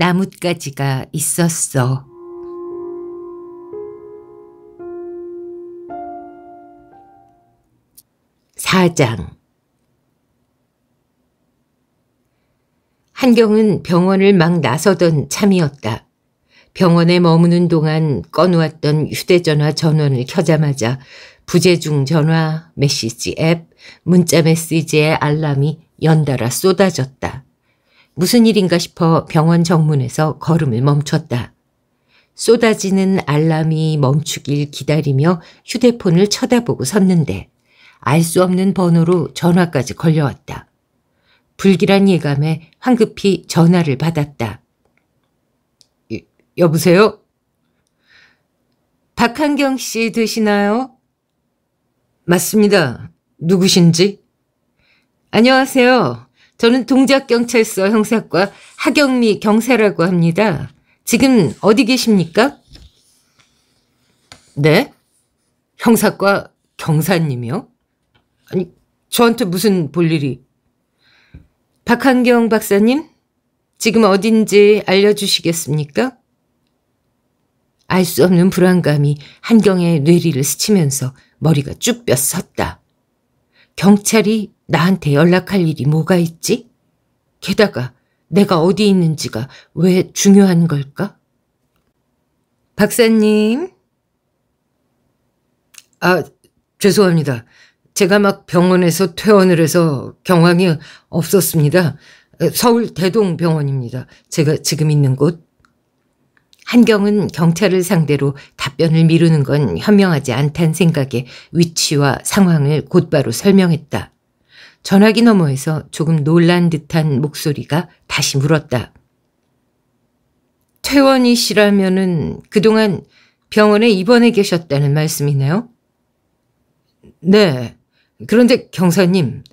나뭇가지가 있었어. 사장 한경은 병원을 막 나서던 참이었다. 병원에 머무는 동안 꺼놓았던 휴대전화 전원을 켜자마자 부재중 전화, 메시지 앱, 문자 메시지의 알람이 연달아 쏟아졌다. 무슨 일인가 싶어 병원 정문에서 걸음을 멈췄다. 쏟아지는 알람이 멈추길 기다리며 휴대폰을 쳐다보고 섰는데 알 수 없는 번호로 전화까지 걸려왔다. 불길한 예감에 황급히 전화를 받았다. 여보세요? 박한경 씨 되시나요? 맞습니다. 누구신지? 안녕하세요. 저는 동작경찰서 형사과 하경미 경사라고 합니다. 지금 어디 계십니까? 네? 형사과 경사님이요? 아니, 저한테 무슨 볼일이? 박한경 박사님, 지금 어딘지 알려주시겠습니까? 알 수 없는 불안감이 한경의 뇌리를 스치면서 머리가 쭈뼛 섰다. 경찰이 나한테 연락할 일이 뭐가 있지? 게다가 내가 어디 있는지가 왜 중요한 걸까? 박사님. 아, 죄송합니다. 제가 막 병원에서 퇴원을 해서 경황이 없었습니다. 서울 대동병원입니다. 제가 지금 있는 곳. 한경은 경찰을 상대로 답변을 미루는 건 현명하지 않단 생각에 위치와 상황을 곧바로 설명했다. 전화기 너머에서 조금 놀란 듯한 목소리가 다시 물었다. 퇴원이 시라면은 그동안 병원에 입원해 계셨다는 말씀이네요? 네. 그런데 경사님,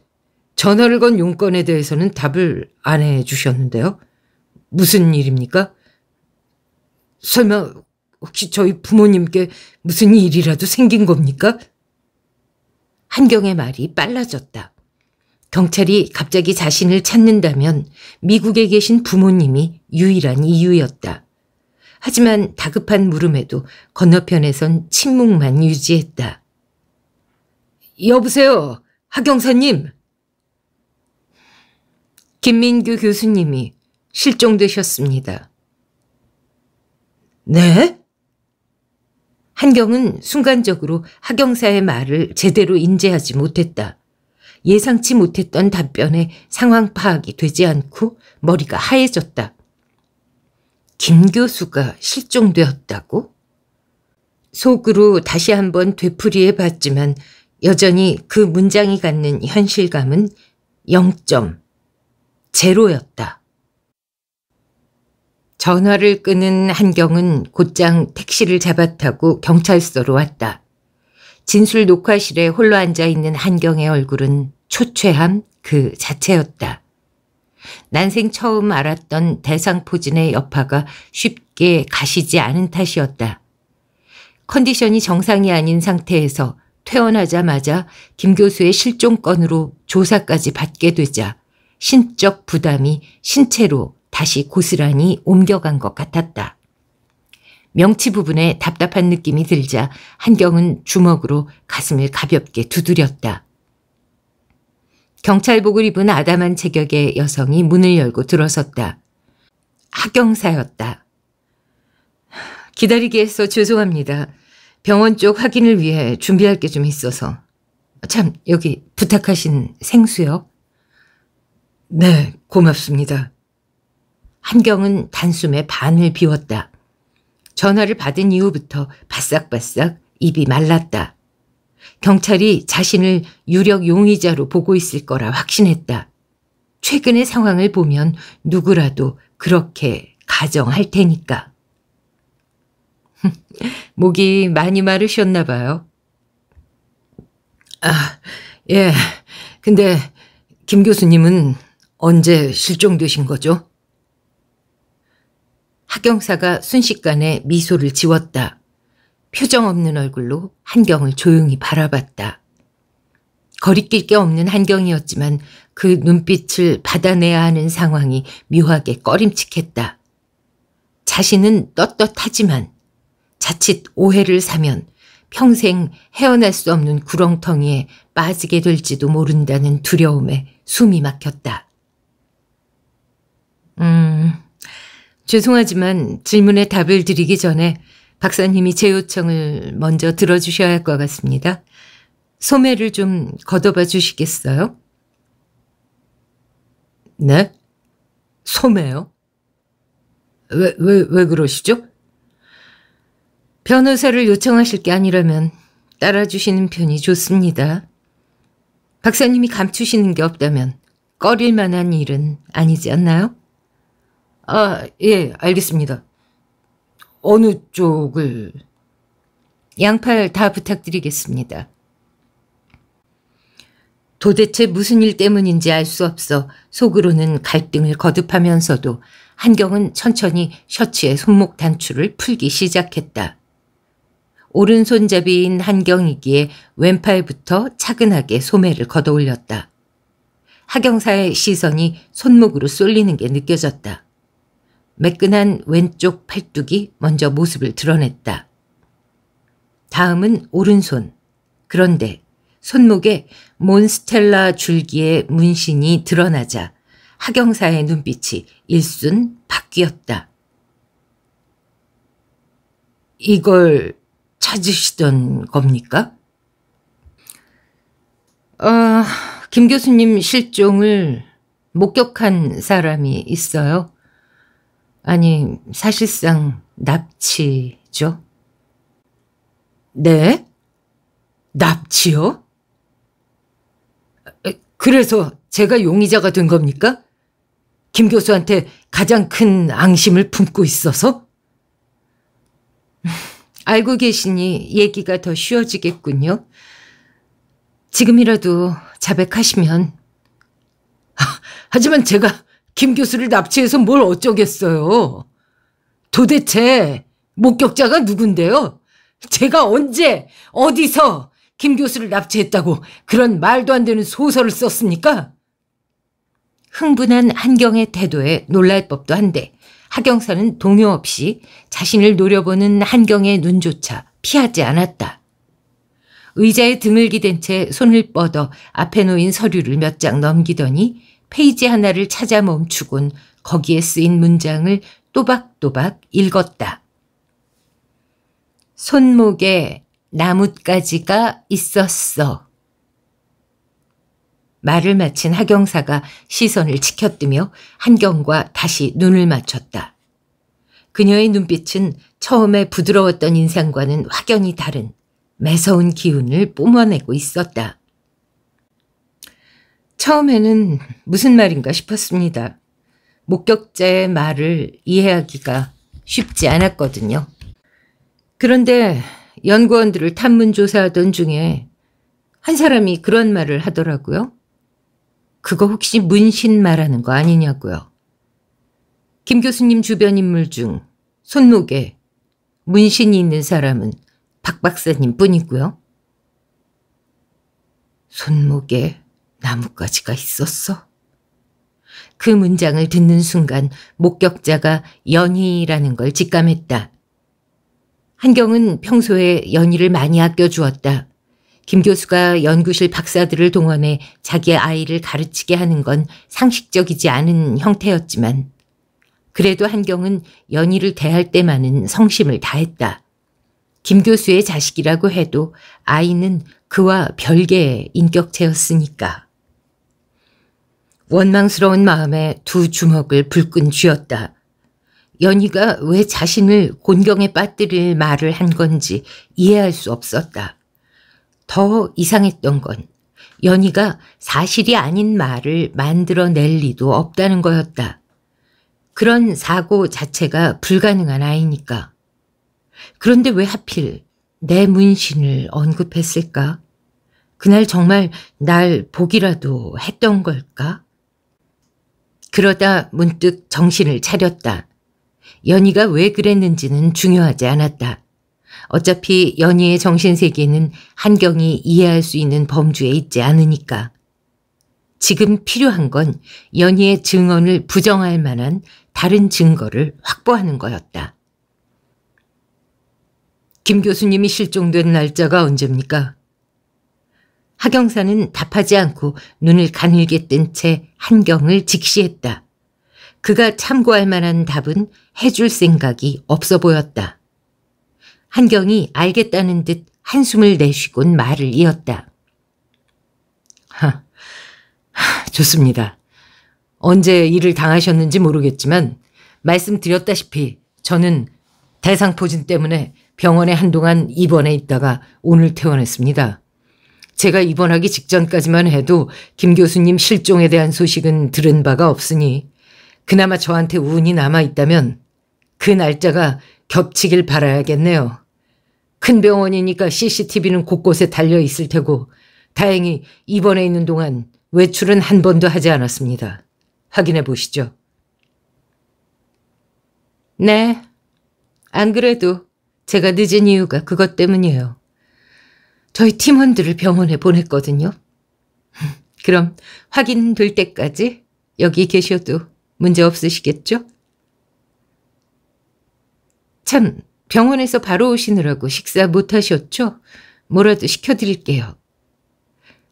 전화를 건 용건에 대해서는 답을 안 해 주셨는데요. 무슨 일입니까? 설마 혹시 저희 부모님께 무슨 일이라도 생긴 겁니까? 한경의 말이 빨라졌다. 경찰이 갑자기 자신을 찾는다면 미국에 계신 부모님이 유일한 이유였다. 하지만 다급한 물음에도 건너편에선 침묵만 유지했다. 여보세요, 하경사님. 김민규 교수님이 실종되셨습니다. 네? 한경은 순간적으로 하경사의 말을 제대로 인지하지 못했다. 예상치 못했던 답변에 상황 파악이 되지 않고 머리가 하얘졌다. 김 교수가 실종되었다고? 속으로 다시 한번 되풀이해 봤지만 여전히 그 문장이 갖는 현실감은 0점, 제로였다. 전화를 끊은 한경은 곧장 택시를 잡아타고 경찰서로 왔다. 진술 녹화실에 홀로 앉아있는 한경의 얼굴은 초췌함 그 자체였다. 난생 처음 알았던 대상포진의 여파가 쉽게 가시지 않은 탓이었다. 컨디션이 정상이 아닌 상태에서 퇴원하자마자 김 교수의 실종건으로 조사까지 받게 되자 신적 부담이 신체로 다시 고스란히 옮겨간 것 같았다. 명치 부분에 답답한 느낌이 들자 한경은 주먹으로 가슴을 가볍게 두드렸다. 경찰복을 입은 아담한 체격의 여성이 문을 열고 들어섰다. 학경사였다. 기다리게 해서 죄송합니다. 병원 쪽 확인을 위해 준비할 게 좀 있어서. 참, 여기 부탁하신 생수요? 네, 고맙습니다. 한경은 단숨에 반을 비웠다. 전화를 받은 이후부터 바싹바싹 입이 말랐다. 경찰이 자신을 유력 용의자로 보고 있을 거라 확신했다. 최근의 상황을 보면 누구라도 그렇게 가정할 테니까. 목이 많이 마르셨나 봐요. 아, 예. 근데 김 교수님은 언제 실종되신 거죠? 하경사가 순식간에 미소를 지웠다. 표정 없는 얼굴로 한경을 조용히 바라봤다. 거리낄 게 없는 한경이었지만 그 눈빛을 받아내야 하는 상황이 묘하게 꺼림칙했다. 자신은 떳떳하지만 자칫 오해를 사면 평생 헤어날 수 없는 구렁텅이에 빠지게 될지도 모른다는 두려움에 숨이 막혔다. 음... 죄송하지만 질문에 답을 드리기 전에 박사님이 제 요청을 먼저 들어주셔야 할 것 같습니다. 소매를 좀 걷어봐 주시겠어요? 네? 소매요? 왜, 왜, 왜 그러시죠? 변호사를 요청하실 게 아니라면 따라주시는 편이 좋습니다. 박사님이 감추시는 게 없다면 꺼릴 만한 일은 아니지 않나요? 아, 예, 알겠습니다. 어느 쪽을? 양팔 다 부탁드리겠습니다. 도대체 무슨 일 때문인지 알 수 없어 속으로는 갈등을 거듭하면서도 한경은 천천히 셔츠의 손목 단추를 풀기 시작했다. 오른손잡이인 한경이기에 왼팔부터 차근하게 소매를 걷어올렸다. 하경사의 시선이 손목으로 쏠리는 게 느껴졌다. 매끈한 왼쪽 팔뚝이 먼저 모습을 드러냈다. 다음은 오른손. 그런데 손목에 몬스텔라 줄기의 문신이 드러나자 하경사의 눈빛이 일순 바뀌었다. 이걸 찾으시던 겁니까? 어, 김 교수님 실종을 목격한 사람이 있어요. 아니, 사실상 납치죠? 네? 납치요? 그래서 제가 용의자가 된 겁니까? 김 교수한테 가장 큰 앙심을 품고 있어서? 알고 계시니 얘기가 더 쉬워지겠군요. 지금이라도 자백하시면. 하지만 제가 김 교수를 납치해서 뭘 어쩌겠어요. 도대체 목격자가 누군데요? 제가 언제 어디서 김 교수를 납치했다고 그런 말도 안 되는 소설을 썼습니까? 흥분한 한경의 태도에 놀랄 법도 한데 하경사는 동요 없이 자신을 노려보는 한경의 눈조차 피하지 않았다. 의자에 등을 기댄 채 손을 뻗어 앞에 놓인 서류를 몇 장 넘기더니 페이지 하나를 찾아 멈추곤 거기에 쓰인 문장을 또박또박 읽었다. 손목에 나뭇가지가 있었어. 말을 마친 하경사가 시선을 치켜뜨며 한경과 다시 눈을 맞췄다. 그녀의 눈빛은 처음에 부드러웠던 인상과는 확연히 다른 매서운 기운을 뿜어내고 있었다. 처음에는 무슨 말인가 싶었습니다. 목격자의 말을 이해하기가 쉽지 않았거든요. 그런데 연구원들을 탐문조사하던 중에 한 사람이 그런 말을 하더라고요. 그거 혹시 문신 말하는 거 아니냐고요. 김 교수님 주변 인물 중 손목에 문신이 있는 사람은 박 박사님 뿐이고요. 손목에 나뭇가지가 있었어. 그 문장을 듣는 순간 목격자가 연희라는 걸 직감했다. 한경은 평소에 연희를 많이 아껴주었다. 김 교수가 연구실 박사들을 동원해 자기 아이를 가르치게 하는 건 상식적이지 않은 형태였지만 그래도 한경은 연희를 대할 때만은 성심을 다했다. 김 교수의 자식이라고 해도 아이는 그와 별개의 인격체였으니까. 원망스러운 마음에 두 주먹을 불끈 쥐었다. 연희가 왜 자신을 곤경에 빠뜨릴 말을 한 건지 이해할 수 없었다. 더 이상했던 건 연희가 사실이 아닌 말을 만들어낼 리도 없다는 거였다. 그런 사고 자체가 불가능한 아이니까. 그런데 왜 하필 내 문신을 언급했을까? 그날 정말 날 보기라도 했던 걸까? 그러다 문득 정신을 차렸다. 연희가 왜 그랬는지는 중요하지 않았다. 어차피 연희의 정신세계는 한경이 이해할 수 있는 범주에 있지 않으니까. 지금 필요한 건 연희의 증언을 부정할 만한 다른 증거를 확보하는 거였다. 김 교수님이 실종된 날짜가 언제입니까? 하경사는 답하지 않고 눈을 가늘게 뜬 채 한경을 직시했다. 그가 참고할 만한 답은 해줄 생각이 없어 보였다. 한경이 알겠다는 듯 한숨을 내쉬곤 말을 이었다. 하, 하, 좋습니다. 언제 일을 당하셨는지 모르겠지만 말씀드렸다시피 저는 대상포진 때문에 병원에 한동안 입원해 있다가 오늘 퇴원했습니다. 제가 입원하기 직전까지만 해도 김 교수님 실종에 대한 소식은 들은 바가 없으니 그나마 저한테 운이 남아있다면 그 날짜가 겹치길 바라야겠네요. 큰 병원이니까 CCTV는 곳곳에 달려있을 테고 다행히 입원해 있는 동안 외출은 한 번도 하지 않았습니다. 확인해 보시죠. 네. 안 그래도 제가 늦은 이유가 그것 때문이에요. 저희 팀원들을 병원에 보냈거든요. 그럼 확인될 때까지 여기 계셔도 문제 없으시겠죠? 참, 병원에서 바로 오시느라고 식사 못 하셨죠? 뭐라도 시켜드릴게요.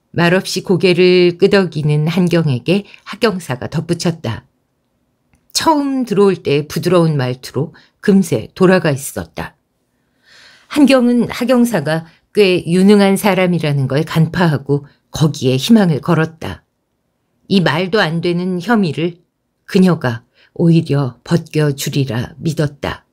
말없이 고개를 끄덕이는 한경에게 하경사가 덧붙였다. 처음 들어올 때 부드러운 말투로 금세 돌아가 있었다. 한경은 하경사가 꽤 유능한 사람이라는 걸 간파하고 거기에 희망을 걸었다. 이 말도 안 되는 혐의를 그녀가 오히려 벗겨주리라 믿었다.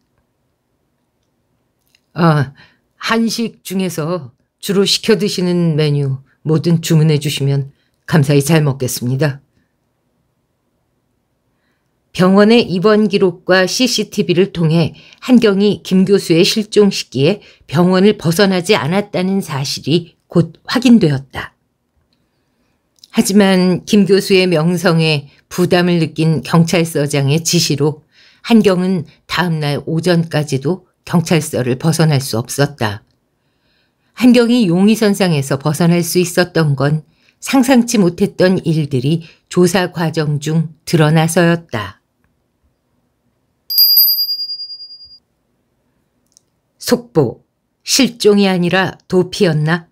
아, 한식 중에서 주로 시켜 드시는 메뉴 뭐든 주문해 주시면 감사히 잘 먹겠습니다. 병원의 입원 기록과 CCTV를 통해 한경이 김 교수의 실종 시기에 병원을 벗어나지 않았다는 사실이 곧 확인되었다. 하지만 김 교수의 명성에 부담을 느낀 경찰서장의 지시로 한경은 다음날 오전까지도 경찰서를 벗어날 수 없었다. 한경이 용의선상에서 벗어날 수 있었던 건 상상치 못했던 일들이 조사 과정 중 드러나서였다. 속보, 실종이 아니라 도피였나?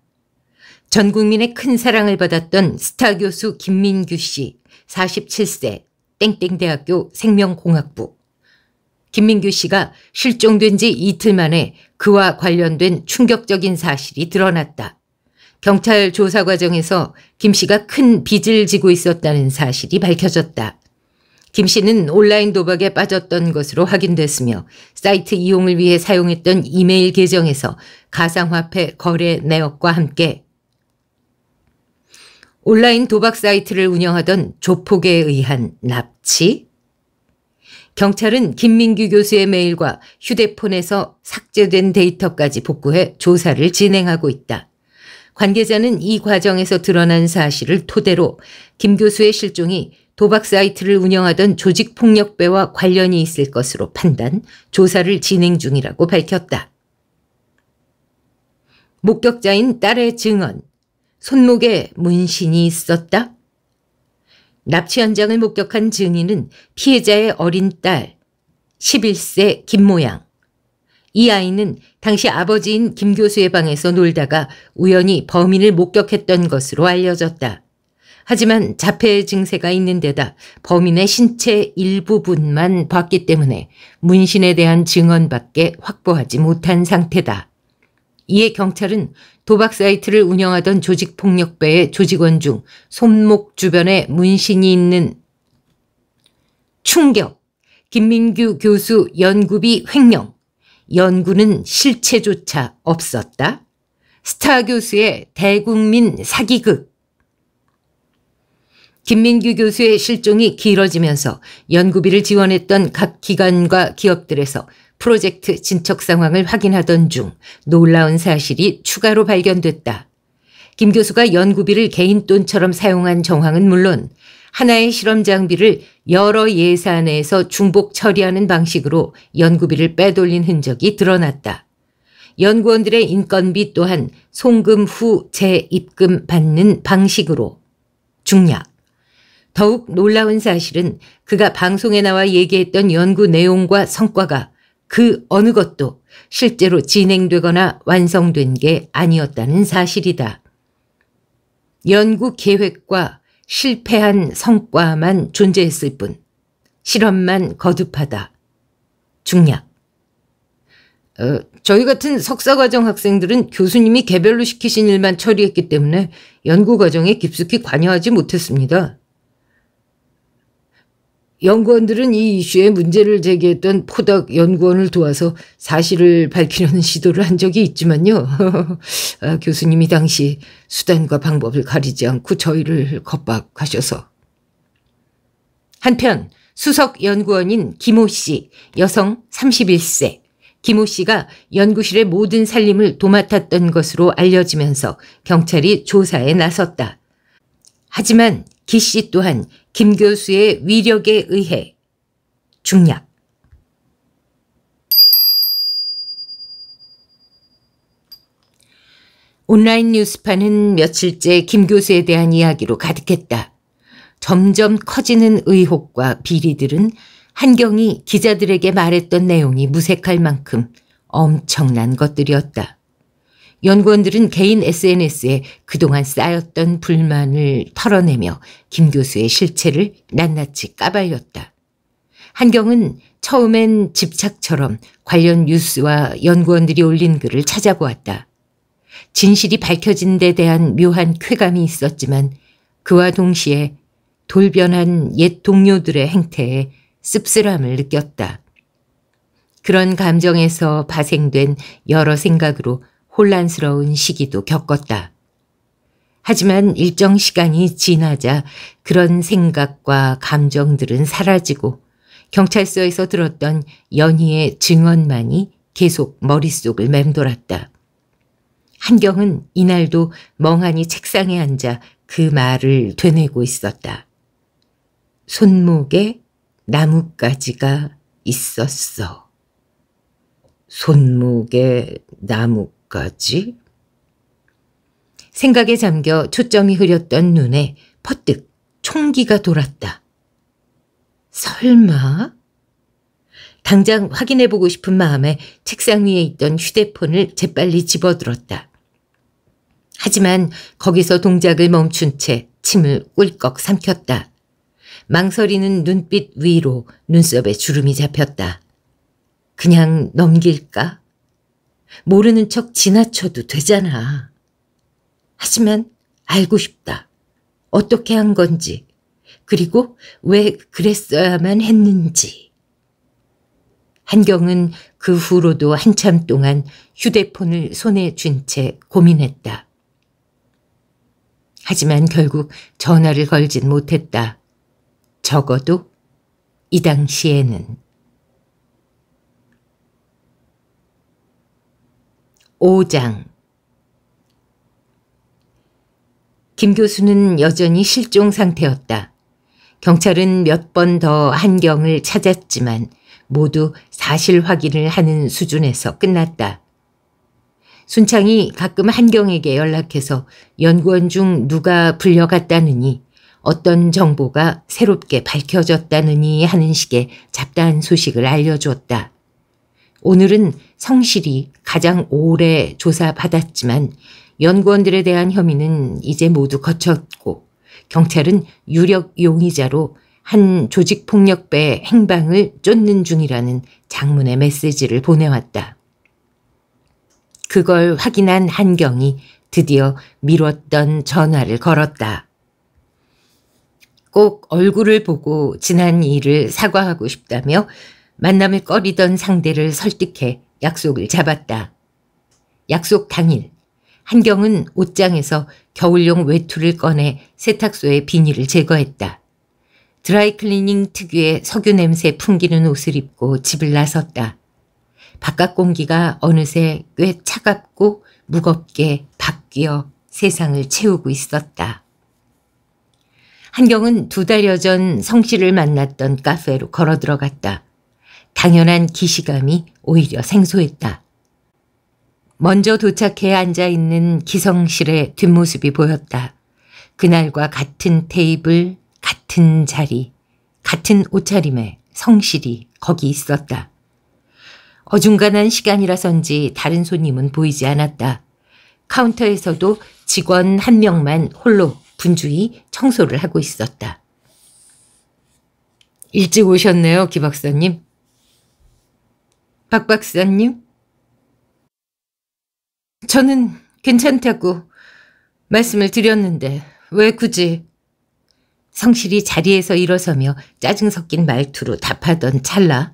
전 국민의 큰 사랑을 받았던 스타 교수 김민규 씨 47세 땡땡대학교 생명공학부 김민규 씨가 실종된 지 이틀 만에 그와 관련된 충격적인 사실이 드러났다. 경찰 조사 과정에서 김 씨가 큰 빚을 지고 있었다는 사실이 밝혀졌다. 김 씨는 온라인 도박에 빠졌던 것으로 확인됐으며 사이트 이용을 위해 사용했던 이메일 계정에서 가상화폐 거래 내역과 함께 온라인 도박 사이트를 운영하던 조폭에 의한 납치? 경찰은 김민규 교수의 메일과 휴대폰에서 삭제된 데이터까지 복구해 조사를 진행하고 있다. 관계자는 이 과정에서 드러난 사실을 토대로 김 교수의 실종이 도박 사이트를 운영하던 조직폭력배와 관련이 있을 것으로 판단, 조사를 진행 중이라고 밝혔다. 목격자인 딸의 증언, 손목에 문신이 있었다? 납치 현장을 목격한 증인은 피해자의 어린 딸, 11세 김모양. 이 아이는 당시 아버지인 김 교수의 방에서 놀다가 우연히 범인을 목격했던 것으로 알려졌다. 하지만 자폐 증세가 있는 데다 범인의 신체 일부분만 봤기 때문에 문신에 대한 증언밖에 확보하지 못한 상태다. 이에 경찰은 도박 사이트를 운영하던 조직폭력배의 조직원 중 손목 주변에 문신이 있는 충격, 김민규 교수 연구비 횡령, 연구는 실체조차 없었다. 스타 교수의 대국민 사기극, 김민규 교수의 실종이 길어지면서 연구비를 지원했던 각 기관과 기업들에서 프로젝트 진척 상황을 확인하던 중 놀라운 사실이 추가로 발견됐다. 김 교수가 연구비를 개인 돈처럼 사용한 정황은 물론 하나의 실험 장비를 여러 예산에서 중복 처리하는 방식으로 연구비를 빼돌린 흔적이 드러났다. 연구원들의 인건비 또한 송금 후 재입금 받는 방식으로 중략 더욱 놀라운 사실은 그가 방송에 나와 얘기했던 연구 내용과 성과가 그 어느 것도 실제로 진행되거나 완성된 게 아니었다는 사실이다. 연구 계획과 실패한 성과만 존재했을 뿐 실험만 거듭하다. 중략. 어, 저희 같은 석사과정 학생들은 교수님이 개별로 시키신 일만 처리했기 때문에 연구과정에 깊숙이 관여하지 못했습니다. 연구원들은 이 이슈에 문제를 제기했던 포닥 연구원을 도와서 사실을 밝히려는 시도를 한 적이 있지만요. 아, 교수님이 당시 수단과 방법을 가리지 않고 저희를 겁박하셔서. 한편 수석 연구원인 김호 씨, 여성 31세. 김호 씨가 연구실의 모든 살림을 도맡았던 것으로 알려지면서 경찰이 조사에 나섰다. 하지만 기씨 또한 김 교수의 위력에 의해 중략 온라인 뉴스판은 며칠째 김 교수에 대한 이야기로 가득했다. 점점 커지는 의혹과 비리들은 한경이 기자들에게 말했던 내용이 무색할 만큼 엄청난 것들이었다. 연구원들은 개인 SNS에 그동안 쌓였던 불만을 털어내며 김 교수의 실체를 낱낱이 까발렸다. 한경은 처음엔 집착처럼 관련 뉴스와 연구원들이 올린 글을 찾아보았다. 진실이 밝혀진 데 대한 묘한 쾌감이 있었지만 그와 동시에 돌변한 옛 동료들의 행태에 씁쓸함을 느꼈다. 그런 감정에서 파생된 여러 생각으로 혼란스러운 시기도 겪었다. 하지만 일정 시간이 지나자 그런 생각과 감정들은 사라지고 경찰서에서 들었던 연희의 증언만이 계속 머릿속을 맴돌았다. 한경은 이날도 멍하니 책상에 앉아 그 말을 되뇌고 있었다. 손목에 나뭇가지가 있었어. 손목에 나뭇 가지 어까지 생각에 잠겨 초점이 흐렸던 눈에 퍼뜩 총기가 돌았다. 설마? 당장 확인해보고 싶은 마음에 책상 위에 있던 휴대폰을 재빨리 집어들었다. 하지만 거기서 동작을 멈춘 채 침을 꿀꺽 삼켰다. 망설이는 눈빛 위로 눈썹에 주름이 잡혔다. 그냥 넘길까? 모르는 척 지나쳐도 되잖아. 하지만 알고 싶다. 어떻게 한 건지, 그리고 왜 그랬어야만 했는지. 한경은 그 후로도 한참 동안 휴대폰을 손에 쥔 채 고민했다. 하지만 결국 전화를 걸진 못했다. 적어도 이 당시에는. 5장 김 교수는 여전히 실종 상태였다. 경찰은 몇 번 더 한경을 찾았지만 모두 사실 확인을 하는 수준에서 끝났다. 순창이 가끔 한경에게 연락해서 연구원 중 누가 불려갔다느니 어떤 정보가 새롭게 밝혀졌다느니 하는 식의 잡다한 소식을 알려주었다. 오늘은 성실히 가장 오래 조사받았지만 연구원들에 대한 혐의는 이제 모두 거쳤고 경찰은 유력 용의자로 한 조직폭력배의 행방을 쫓는 중이라는 장문의 메시지를 보내왔다. 그걸 확인한 한경이 드디어 미뤘던 전화를 걸었다. 꼭 얼굴을 보고 지난 일을 사과하고 싶다며 만남을 꺼리던 상대를 설득해 약속을 잡았다. 약속 당일 한경은 옷장에서 겨울용 외투를 꺼내 세탁소에 비닐을 제거했다. 드라이클리닝 특유의 석유 냄새 풍기는 옷을 입고 집을 나섰다. 바깥 공기가 어느새 꽤 차갑고 무겁게 바뀌어 세상을 채우고 있었다. 한경은 두 달여 전 성씨를 만났던 카페로 걸어 들어갔다. 당연한 기시감이 오히려 생소했다. 먼저 도착해 앉아 있는 기성실의 뒷모습이 보였다. 그날과 같은 테이블, 같은 자리, 같은 옷차림에 성실이 거기 있었다. 어중간한 시간이라선지 다른 손님은 보이지 않았다. 카운터에서도 직원 한 명만 홀로 분주히 청소를 하고 있었다. 일찍 오셨네요, 기 박사님. 박 박사님? 저는 괜찮다고 말씀을 드렸는데 왜 굳이 성실히 자리에서 일어서며 짜증 섞인 말투로 답하던 찰나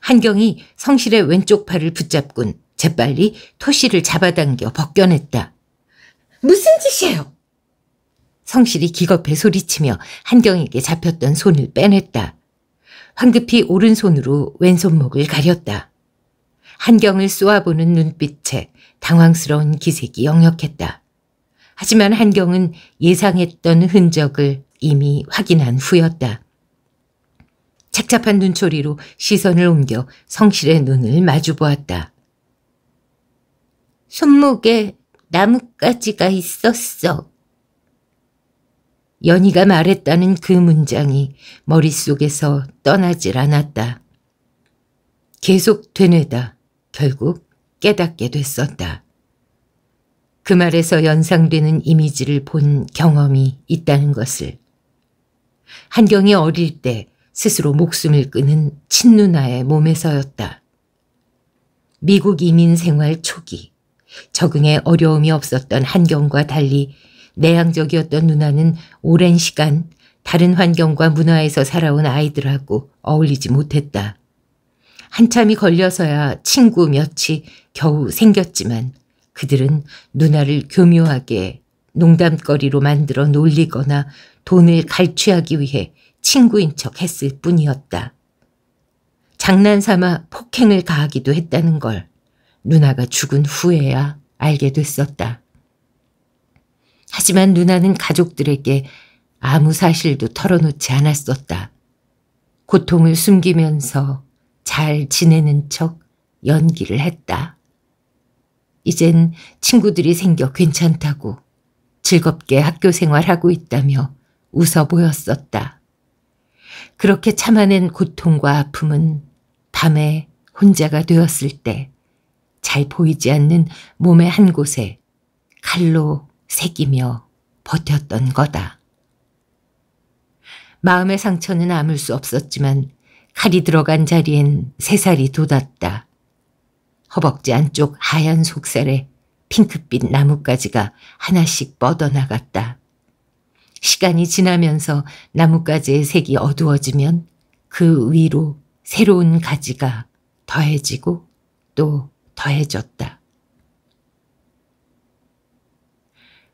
한경이 성실의 왼쪽 팔을 붙잡곤 재빨리 토시를 잡아당겨 벗겨냈다. 무슨 짓이에요? 성실이 기겁해 소리치며 한경에게 잡혔던 손을 빼냈다. 황급히 오른손으로 왼손목을 가렸다. 한경을 쏘아보는 눈빛에 당황스러운 기색이 역력했다. 하지만 한경은 예상했던 흔적을 이미 확인한 후였다. 착잡한 눈초리로 시선을 옮겨 성실의 눈을 마주보았다. 손목에 나뭇가지가 있었어. 연희가 말했다는 그 문장이 머릿속에서 떠나질 않았다. 계속 되뇌다. 결국 깨닫게 됐었다. 그 말에서 연상되는 이미지를 본 경험이 있다는 것을. 한경이 어릴 때 스스로 목숨을 끊은 친누나의 몸에서였다. 미국 이민 생활 초기, 적응에 어려움이 없었던 한경과 달리 내향적이었던 누나는 오랜 시간 다른 환경과 문화에서 살아온 아이들하고 어울리지 못했다. 한참이 걸려서야 친구 몇이 겨우 생겼지만 그들은 누나를 교묘하게 농담거리로 만들어 놀리거나 돈을 갈취하기 위해 친구인 척 했을 뿐이었다. 장난삼아 폭행을 가하기도 했다는 걸 누나가 죽은 후에야 알게 됐었다. 하지만 누나는 가족들에게 아무 사실도 털어놓지 않았었다. 고통을 숨기면서 잘 지내는 척 연기를 했다. 이젠 친구들이 생겨 괜찮다고 즐겁게 학교 생활하고 있다며 웃어 보였었다. 그렇게 참아낸 고통과 아픔은 밤에 혼자가 되었을 때 잘 보이지 않는 몸의 한 곳에 칼로 새기며 버텼던 거다. 마음의 상처는 아물 수 없었지만 칼이 들어간 자리엔 새살이 돋았다. 허벅지 안쪽 하얀 속살에 핑크빛 나뭇가지가 하나씩 뻗어나갔다. 시간이 지나면서 나뭇가지의 색이 어두워지면 그 위로 새로운 가지가 더해지고 또 더해졌다.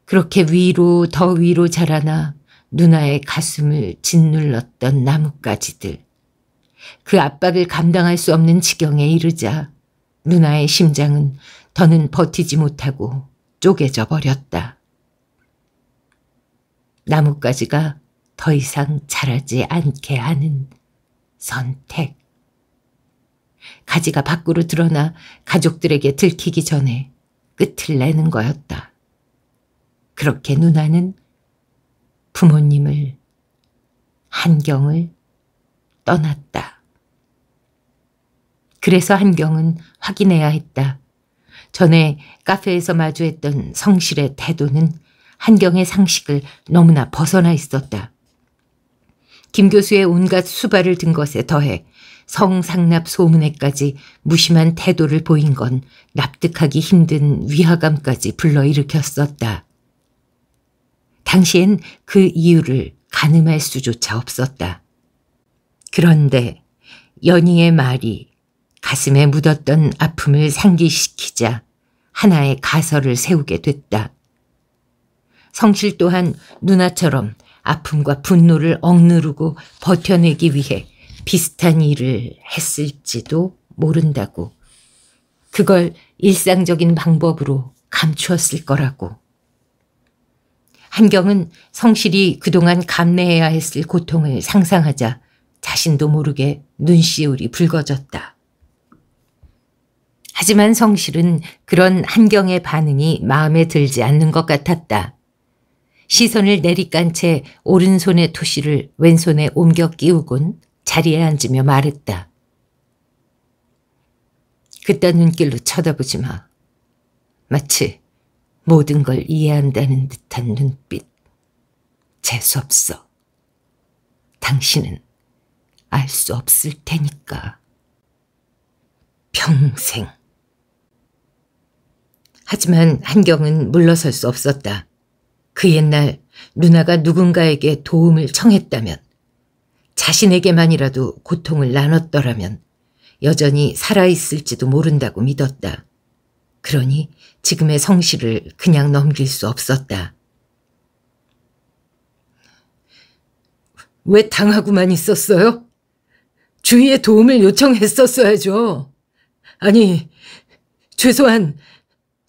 그렇게 위로 더 위로 자라나 누나의 가슴을 짓눌렀던 나뭇가지들. 그 압박을 감당할 수 없는 지경에 이르자 누나의 심장은 더는 버티지 못하고 쪼개져 버렸다. 나뭇가지가 더 이상 자라지 않게 하는 선택. 가지가 밖으로 드러나 가족들에게 들키기 전에 끝을 내는 거였다. 그렇게 누나는 부모님을, 한경을 떠났다. 그래서 한경은 확인해야 했다. 전에 카페에서 마주했던 성실의 태도는 한경의 상식을 너무나 벗어나 있었다. 김 교수의 온갖 수발을 든 것에 더해 성상납 소문에까지 무심한 태도를 보인 건 납득하기 힘든 위화감까지 불러일으켰었다. 당시엔 그 이유를 가늠할 수조차 없었다. 그런데 연희의 말이 가슴에 묻었던 아픔을 상기시키자 하나의 가설을 세우게 됐다. 성실 또한 누나처럼 아픔과 분노를 억누르고 버텨내기 위해 비슷한 일을 했을지도 모른다고. 그걸 일상적인 방법으로 감추었을 거라고. 한경은 성실이 그동안 감내해야 했을 고통을 상상하자 자신도 모르게 눈시울이 붉어졌다. 하지만 성실은 그런 한경의 반응이 마음에 들지 않는 것 같았다. 시선을 내리깐 채 오른손의 토시를 왼손에 옮겨 끼우곤 자리에 앉으며 말했다. 그딴 눈길로 쳐다보지 마. 마치 모든 걸 이해한다는 듯한 눈빛. 재수없어. 당신은 알 수 없을 테니까. 평생. 하지만 한경은 물러설 수 없었다. 그 옛날 누나가 누군가에게 도움을 청했다면 자신에게만이라도 고통을 나눴더라면 여전히 살아있을지도 모른다고 믿었다. 그러니 지금의 성실을 그냥 넘길 수 없었다. 왜 당하고만 있었어요? 주위에 도움을 요청했었어야죠. 아니, 최소한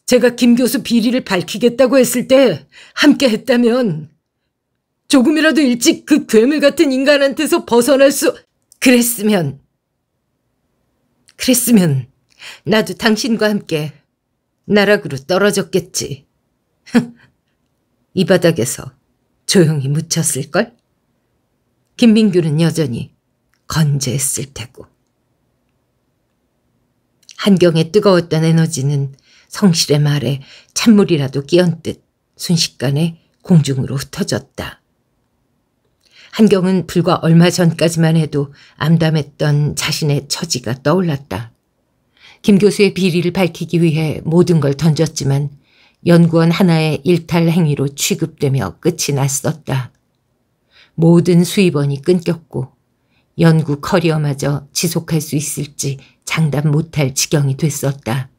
제가 김 교수 비리를 밝히겠다고 했을 때 함께 했다면 조금이라도 일찍 그 괴물 같은 인간한테서 벗어날 수 그랬으면 그랬으면 나도 당신과 함께 나락으로 떨어졌겠지. 이 바닥에서 조용히 묻혔을걸? 김민규는 여전히 건재했을 테고. 한경의 뜨거웠던 에너지는 성실의 말에 찬물이라도 끼얹듯 순식간에 공중으로 흩어졌다. 한경은 불과 얼마 전까지만 해도 암담했던 자신의 처지가 떠올랐다. 김 교수의 비리를 밝히기 위해 모든 걸 던졌지만 연구원 하나의 일탈 행위로 취급되며 끝이 났었다. 모든 수입원이 끊겼고 연구 커리어마저 지속할 수 있을지 장담 못할 지경이 됐었다.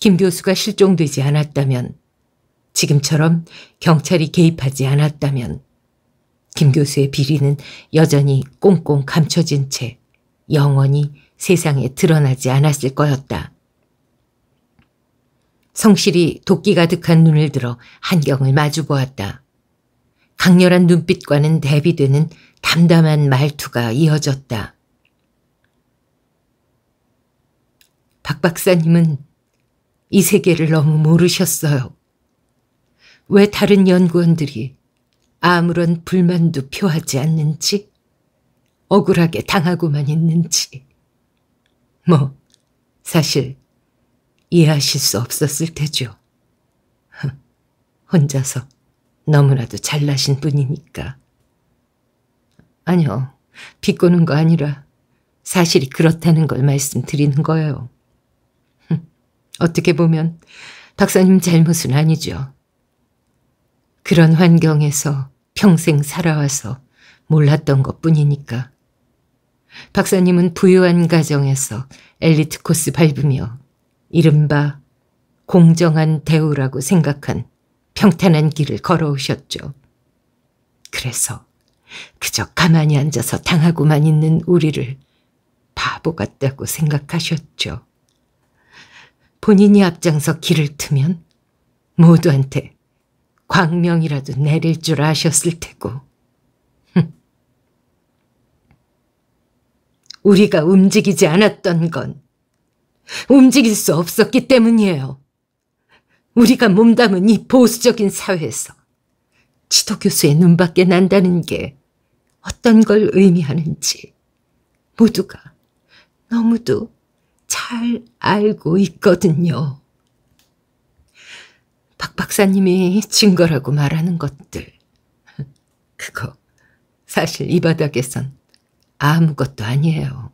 김 교수가 실종되지 않았다면, 지금처럼 경찰이 개입하지 않았다면, 김 교수의 비리는 여전히 꽁꽁 감춰진 채 영원히 세상에 드러나지 않았을 거였다. 성실이 도끼 가득한 눈을 들어 한경을 마주 보았다. 강렬한 눈빛과는 대비되는 담담한 말투가 이어졌다. 박 박사님은 이 세계를 너무 모르셨어요. 왜 다른 연구원들이 아무런 불만도 표하지 않는지, 억울하게 당하고만 있는지. 뭐, 사실 이해하실 수 없었을 테죠. 혼자서 너무나도 잘나신 분이니까. 아니요, 비꼬는 거 아니라 사실이 그렇다는 걸 말씀드리는 거예요. 어떻게 보면 박사님 잘못은 아니죠. 그런 환경에서 평생 살아와서 몰랐던 것 뿐이니까. 박사님은 부유한 가정에서 엘리트 코스 밟으며 이른바 공정한 대우라고 생각한 평탄한 길을 걸어오셨죠. 그래서 그저 가만히 앉아서 당하고만 있는 우리를 바보 같다고 생각하셨죠. 본인이 앞장서 길을 트면 모두한테 광명이라도 내릴 줄 아셨을 테고. 우리가 움직이지 않았던 건 움직일 수 없었기 때문이에요. 우리가 몸담은 이 보수적인 사회에서 지도 교수의 눈밖에 난다는 게 어떤 걸 의미하는지 모두가 너무도 잘 알고 있거든요. 박 박사님이 증거라고 말하는 것들. 그거 사실 이 바닥에선 아무것도 아니에요.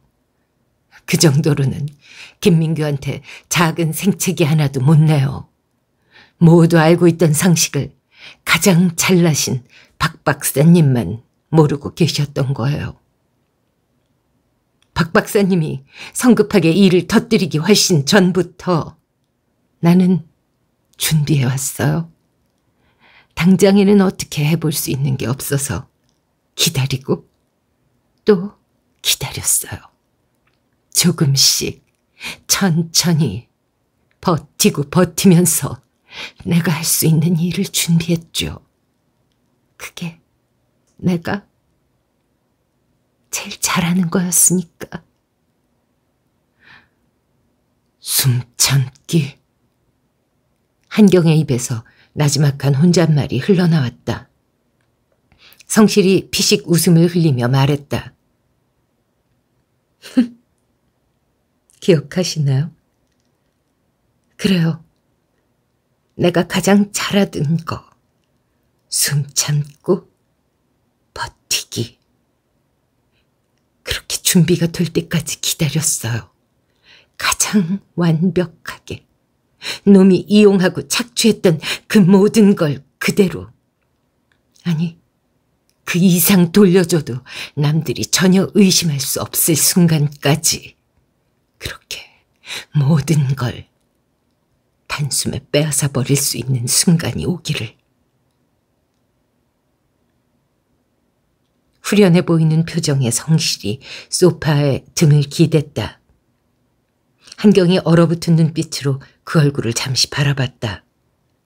그 정도로는 김민규한테 작은 생채기 하나도 못 내요. 모두 알고 있던 상식을 가장 잘나신 박 박사님만 모르고 계셨던 거예요. 박 박사님이 성급하게 일을 터뜨리기 훨씬 전부터 나는 준비해왔어요. 당장에는 어떻게 해볼 수 있는 게 없어서 기다리고 또 기다렸어요. 조금씩 천천히 버티고 버티면서 내가 할 수 있는 일을 준비했죠. 그게 내가 제일 잘하는 거였으니까. 숨 참기. 한경의 입에서 나지막한 혼잣말이 흘러나왔다. 성실이 피식 웃음을 흘리며 말했다. 기억하시나요? 그래요. 내가 가장 잘하던 거. 숨 참고 준비가 될 때까지 기다렸어요. 가장 완벽하게. 놈이 이용하고 착취했던 그 모든 걸 그대로. 아니, 그 이상 돌려줘도 남들이 전혀 의심할 수 없을 순간까지. 그렇게 모든 걸 단숨에 빼앗아 버릴 수 있는 순간이 오기를. 후련해 보이는 표정의 성실이 소파에 등을 기댔다. 한경이 얼어붙은 눈빛으로 그 얼굴을 잠시 바라봤다.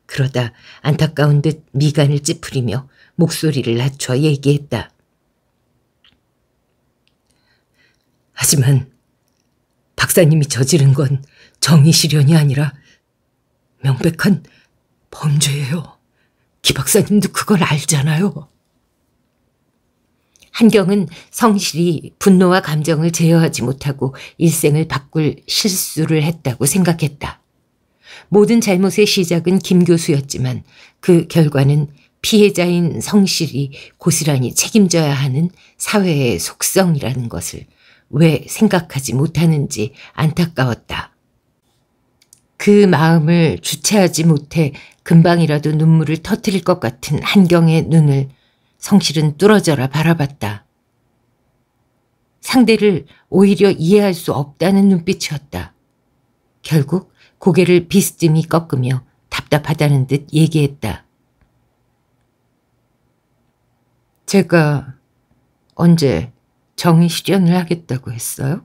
그러다 안타까운 듯 미간을 찌푸리며 목소리를 낮춰 얘기했다. 하지만 박사님이 저지른 건 정의 실현이 아니라 명백한 범죄예요. 기 박사님도 그걸 알잖아요. 한경은 성실히 분노와 감정을 제어하지 못하고 일생을 바꿀 실수를 했다고 생각했다. 모든 잘못의 시작은 김 교수였지만 그 결과는 피해자인 성실이 고스란히 책임져야 하는 사회의 속성이라는 것을 왜 생각하지 못하는지 안타까웠다. 그 마음을 주체하지 못해 금방이라도 눈물을 터뜨릴 것 같은 한경의 눈을 성실은 뚫어져라 바라봤다. 상대를 오히려 이해할 수 없다는 눈빛이었다. 결국 고개를 비스듬히 꺾으며 답답하다는 듯 얘기했다. 제가 언제 정의 실현을 하겠다고 했어요?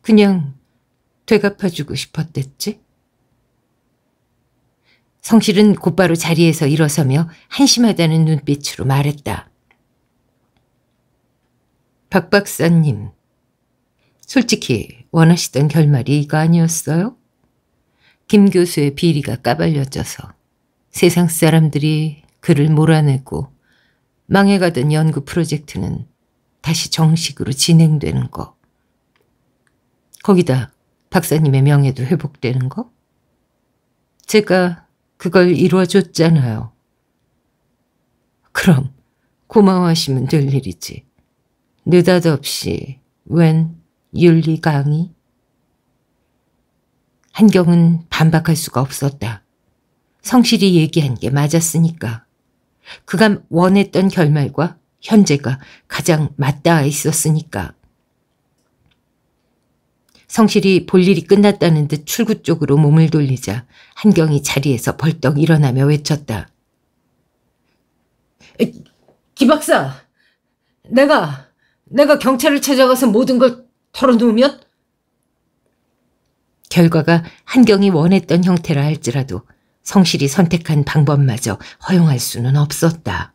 그냥 되갚아주고 싶었댔지? 성실은 곧바로 자리에서 일어서며 한심하다는 눈빛으로 말했다. 박 박사님, 솔직히 원하시던 결말이 이거 아니었어요? 김 교수의 비리가 까발려져서 세상 사람들이 그를 몰아내고 망해가던 연구 프로젝트는 다시 정식으로 진행되는 거. 거기다 박사님의 명예도 회복되는 거? 제가 그걸 이루어줬잖아요. 그럼 고마워하시면 될 일이지. 느닷없이 웬 윤리 강의? 한경은 반박할 수가 없었다. 성실히 얘기한 게 맞았으니까. 그간 원했던 결말과 현재가 가장 맞닿아 있었으니까. 성실이 볼 일이 끝났다는 듯 출구 쪽으로 몸을 돌리자 한경이 자리에서 벌떡 일어나며 외쳤다. 기 박사, 내가, 내가 경찰을 찾아가서 모든 걸 털어놓으면? 결과가 한경이 원했던 형태라 할지라도 성실이 선택한 방법마저 허용할 수는 없었다.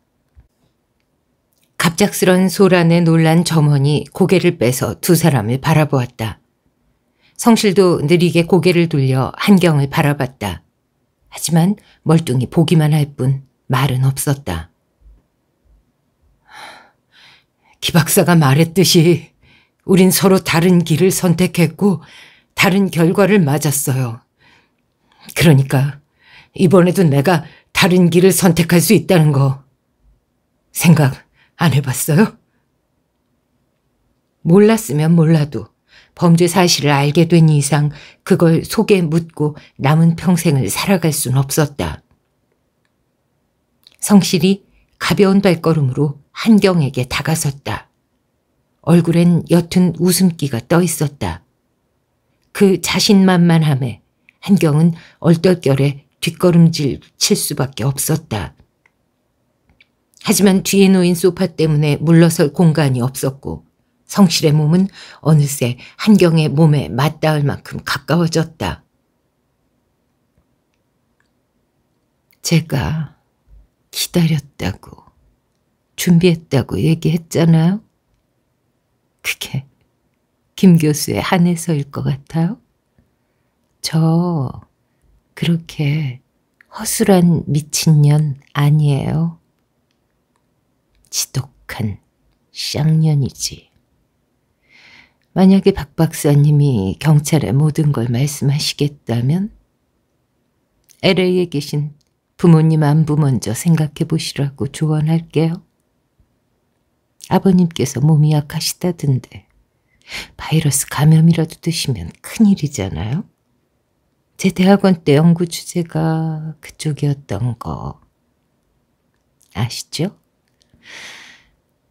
갑작스런 소란에 놀란 점원이 고개를 빼서 두 사람을 바라보았다. 성실도 느리게 고개를 돌려 한경을 바라봤다. 하지만 멀뚱히 보기만 할 뿐 말은 없었다. 기 박사가 말했듯이 우린 서로 다른 길을 선택했고 다른 결과를 맞았어요. 그러니까 이번에도 내가 다른 길을 선택할 수 있다는 거 생각 안 해봤어요? 몰랐으면 몰라도 범죄 사실을 알게 된 이상 그걸 속에 묻고 남은 평생을 살아갈 순 없었다. 성실이 가벼운 발걸음으로 한경에게 다가섰다. 얼굴엔 옅은 웃음기가 떠 있었다. 그 자신만만함에 한경은 얼떨결에 뒷걸음질 칠 수밖에 없었다. 하지만 뒤에 놓인 소파 때문에 물러설 공간이 없었고 성실의 몸은 어느새 한경의 몸에 맞닿을 만큼 가까워졌다. 제가 기다렸다고, 준비했다고 얘기했잖아요. 그게 김 교수의 한에서일것 같아요. 저 그렇게 허술한 미친년 아니에요. 지독한 쌍년이지. 만약에 박 박사님이 경찰에 모든 걸 말씀하시겠다면 LA에 계신 부모님 안부 먼저 생각해 보시라고 조언할게요. 아버님께서 몸이 약하시다던데 바이러스 감염이라도 드시면 큰일이잖아요. 제 대학원 때 연구 주제가 그쪽이었던 거 아시죠?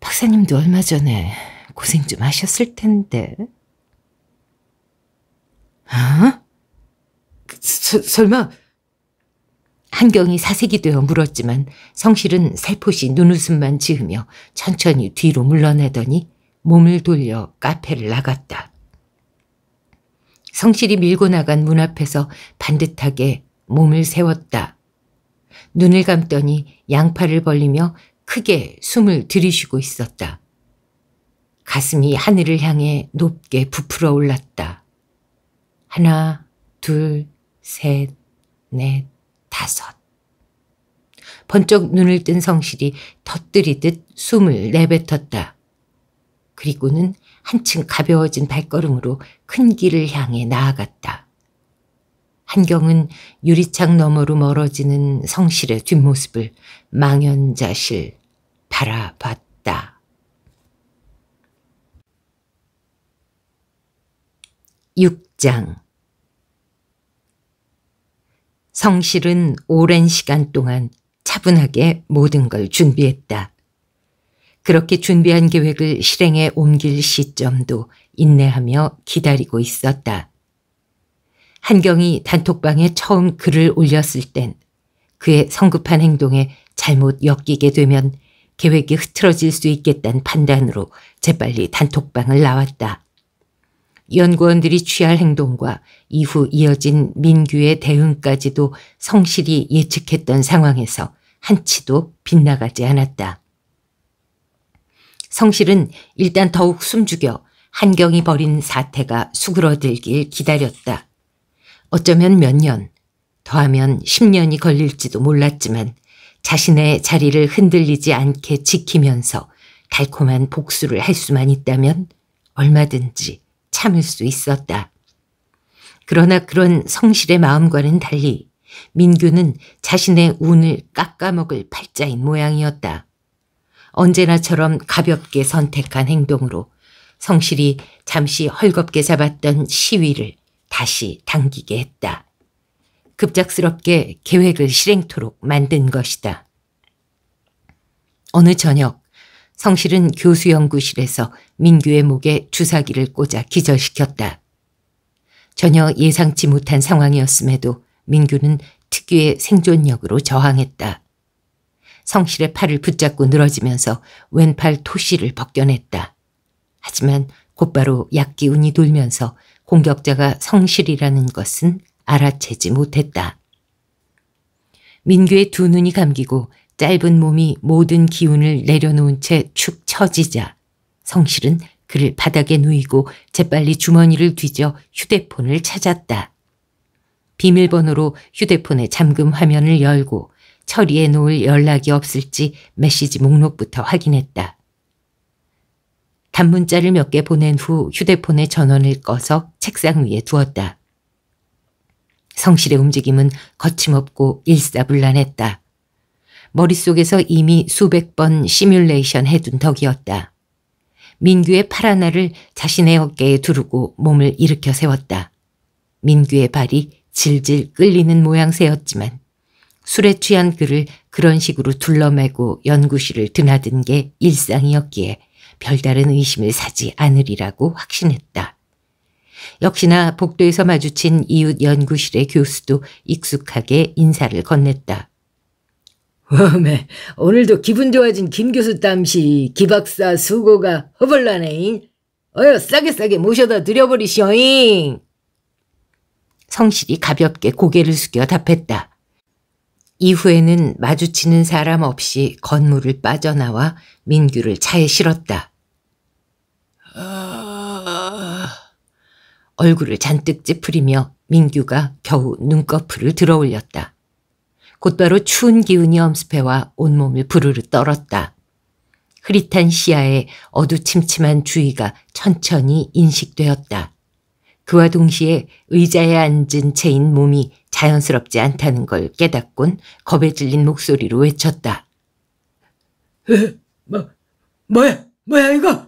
박사님도 얼마 전에 고생 좀 하셨을 텐데. 어? 서, 설마 한경이 사색이 되어 물었지만 성실은 살포시 눈웃음만 지으며 천천히 뒤로 물러내더니 몸을 돌려 카페를 나갔다. 성실이 밀고 나간 문 앞에서 반듯하게 몸을 세웠다. 눈을 감더니 양팔을 벌리며 크게 숨을 들이쉬고 있었다. 가슴이 하늘을 향해 높게 부풀어 올랐다. 하나, 둘, 셋, 넷, 다섯. 번쩍 눈을 뜬 성실이 터뜨리듯 숨을 내뱉었다. 그리고는 한층 가벼워진 발걸음으로 큰 길을 향해 나아갔다. 한경은 유리창 너머로 멀어지는 성실의 뒷모습을 망연자실 바라봤다. 6장 성실은 오랜 시간 동안 차분하게 모든 걸 준비했다. 그렇게 준비한 계획을 실행에 옮길 시점도 인내하며 기다리고 있었다. 한경이 단톡방에 처음 글을 올렸을 땐 그의 성급한 행동에 잘못 엮이게 되면 계획이 흐트러질 수 있겠다는 판단으로 재빨리 단톡방을 나왔다. 연구원들이 취할 행동과 이후 이어진 민규의 대응까지도 성실히 예측했던 상황에서 한치도 빗나가지 않았다. 성실은 일단 더욱 숨죽여 한경이 벌인 사태가 수그러들길 기다렸다. 어쩌면 몇 년, 더하면 10년이 걸릴지도 몰랐지만 자신의 자리를 흔들리지 않게 지키면서 달콤한 복수를 할 수만 있다면 얼마든지 참을 수 있었다. 그러나 그런 성실의 마음과는 달리 민규는 자신의 운을 깎아먹을 팔자인 모양이었다. 언제나처럼 가볍게 선택한 행동으로 성실이 잠시 헐겁게 잡았던 시위를 다시 당기게 했다. 급작스럽게 계획을 실행토록 만든 것이다. 어느 저녁 성실은 교수연구실에서 민규의 목에 주사기를 꽂아 기절시켰다. 전혀 예상치 못한 상황이었음에도 민규는 특유의 생존력으로 저항했다. 성실의 팔을 붙잡고 늘어지면서 왼팔 토시를 벗겨냈다. 하지만 곧바로 약기운이 돌면서 공격자가 성실이라는 것은 알아채지 못했다. 민규의 두 눈이 감기고 짧은 몸이 모든 기운을 내려놓은 채 축 처지자 성실은 그를 바닥에 누이고 재빨리 주머니를 뒤져 휴대폰을 찾았다. 비밀번호로 휴대폰의 잠금 화면을 열고 처리해 놓을 연락이 없을지 메시지 목록부터 확인했다. 단문자를 몇 개 보낸 후 휴대폰의 전원을 꺼서 책상 위에 두었다. 성실의 움직임은 거침없고 일사불란했다. 머릿속에서 이미 수백 번 시뮬레이션 해둔 덕이었다. 민규의 팔 하나를 자신의 어깨에 두르고 몸을 일으켜 세웠다. 민규의 발이 질질 끌리는 모양새였지만 술에 취한 그를 그런 식으로 둘러매고 연구실을 드나든 게 일상이었기에 별다른 의심을 사지 않으리라고 확신했다. 역시나 복도에서 마주친 이웃 연구실의 교수도 익숙하게 인사를 건넸다. 워메, 네. 오늘도 기분 좋아진 김 교수 땀시 기박사 수고가 허벌나네잉. 어여 싸게 싸게 모셔다 드려버리시오잉. 성실이 가볍게 고개를 숙여 답했다. 이후에는 마주치는 사람 없이 건물을 빠져나와 민규를 차에 실었다. 얼굴을 잔뜩 찌푸리며 민규가 겨우 눈꺼풀을 들어올렸다. 곧바로 추운 기운이 엄습해와 온몸을 부르르 떨었다. 흐릿한 시야에 어두침침한 주위가 천천히 인식되었다. 그와 동시에 의자에 앉은 채인 몸이 자연스럽지 않다는 걸 깨닫곤 겁에 질린 목소리로 외쳤다. 에, 뭐, 뭐야, 뭐야 이거?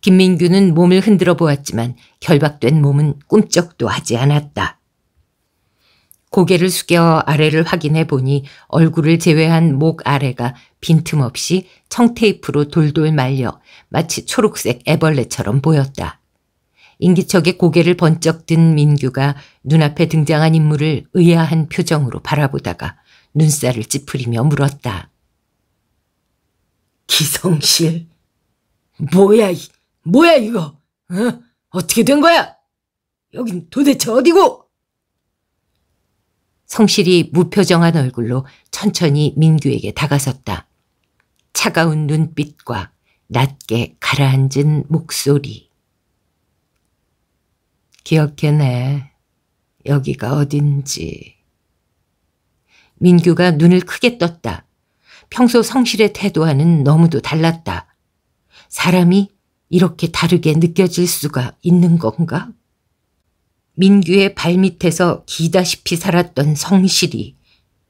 김민규는 몸을 흔들어 보았지만 결박된 몸은 꿈쩍도 하지 않았다. 고개를 숙여 아래를 확인해 보니 얼굴을 제외한 목 아래가 빈틈없이 청테이프로 돌돌 말려 마치 초록색 애벌레처럼 보였다. 인기척의 고개를 번쩍 든 민규가 눈앞에 등장한 인물을 의아한 표정으로 바라보다가 눈살을 찌푸리며 물었다. 기성실? 뭐야, 이, 뭐야 이거? 어? 어떻게 된 거야? 여긴 도대체 어디고? 성실히 무표정한 얼굴로 천천히 민규에게 다가섰다. 차가운 눈빛과 낮게 가라앉은 목소리. 기억해내. 여기가 어딘지. 민규가 눈을 크게 떴다. 평소 성실의 태도와는 너무도 달랐다. 사람이 이렇게 다르게 느껴질 수가 있는 건가? 민규의 발밑에서 기다시피 살았던 성실이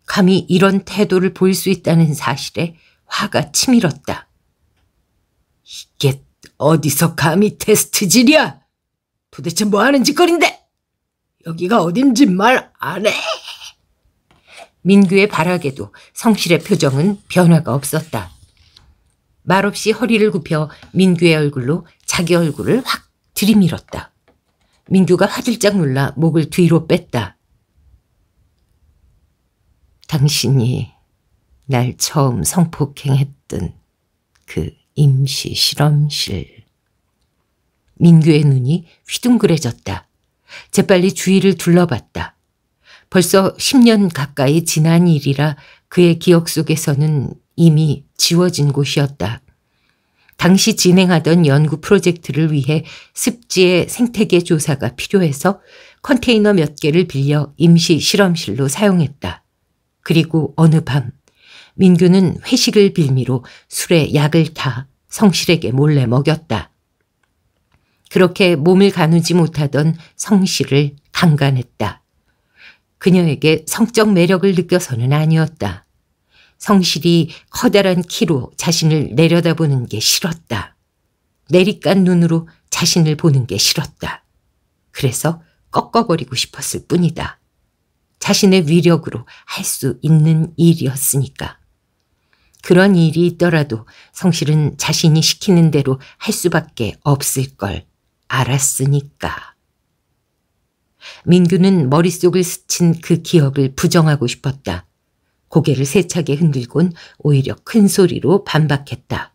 감히 이런 태도를 보일 수 있다는 사실에 화가 치밀었다. 이게 어디서 감히 테스트질이야? 도대체 뭐하는 짓거리인데 여기가 어딘지 말 안 해. 민규의 바악에도 성실의 표정은 변화가 없었다. 말없이 허리를 굽혀 민규의 얼굴로 자기 얼굴을 확 들이밀었다. 민규가 화들짝 놀라 목을 뒤로 뺐다. 당신이 날 처음 성폭행했던 그 임시 실험실. 민규의 눈이 휘둥그레졌다. 재빨리 주위를 둘러봤다. 벌써 10년 가까이 지난 일이라 그의 기억 속에서는 이미 지워진 곳이었다. 당시 진행하던 연구 프로젝트를 위해 습지의 생태계 조사가 필요해서 컨테이너 몇 개를 빌려 임시 실험실로 사용했다. 그리고 어느 밤 민규는 회식을 빌미로 술에 약을 타 성실에게 몰래 먹였다. 그렇게 몸을 가누지 못하던 성실을 강간했다. 그녀에게 성적 매력을 느껴서는 아니었다. 성실이 커다란 키로 자신을 내려다보는 게 싫었다. 내리깐 눈으로 자신을 보는 게 싫었다. 그래서 꺾어버리고 싶었을 뿐이다. 자신의 위력으로 할 수 있는 일이었으니까. 그런 일이 있더라도 성실은 자신이 시키는 대로 할 수밖에 없을 걸 알았으니까. 민규는 머릿속을 스친 그 기억을 부정하고 싶었다. 고개를 세차게 흔들곤 오히려 큰 소리로 반박했다.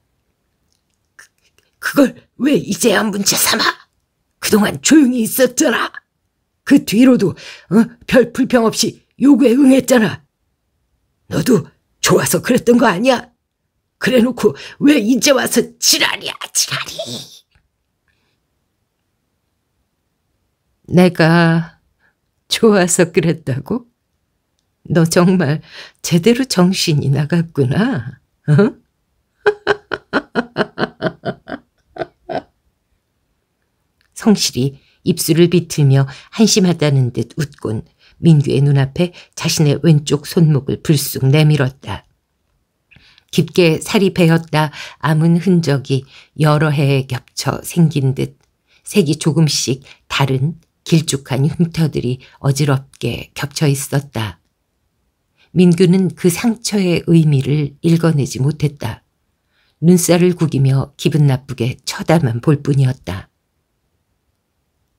그, 걸왜 이제야 문제 삼아? 그동안 조용히 있었잖아. 그 뒤로도 어? 별 불평 없이 요구에 응했잖아. 너도 좋아서 그랬던 거 아니야? 그래놓고 왜 이제 와서 지랄이야 아, 지랄이. 내가 좋아서 그랬다고? 너 정말 제대로 정신이 나갔구나. 어? 성실이 입술을 비틀며 한심하다는 듯 웃곤 민규의 눈앞에 자신의 왼쪽 손목을 불쑥 내밀었다. 깊게 살이 베었다 암은 흔적이 여러 해에 겹쳐 생긴 듯 색이 조금씩 다른 길쭉한 흉터들이 어지럽게 겹쳐 있었다. 민규는 그 상처의 의미를 읽어내지 못했다. 눈살을 구기며 기분 나쁘게 쳐다만 볼 뿐이었다.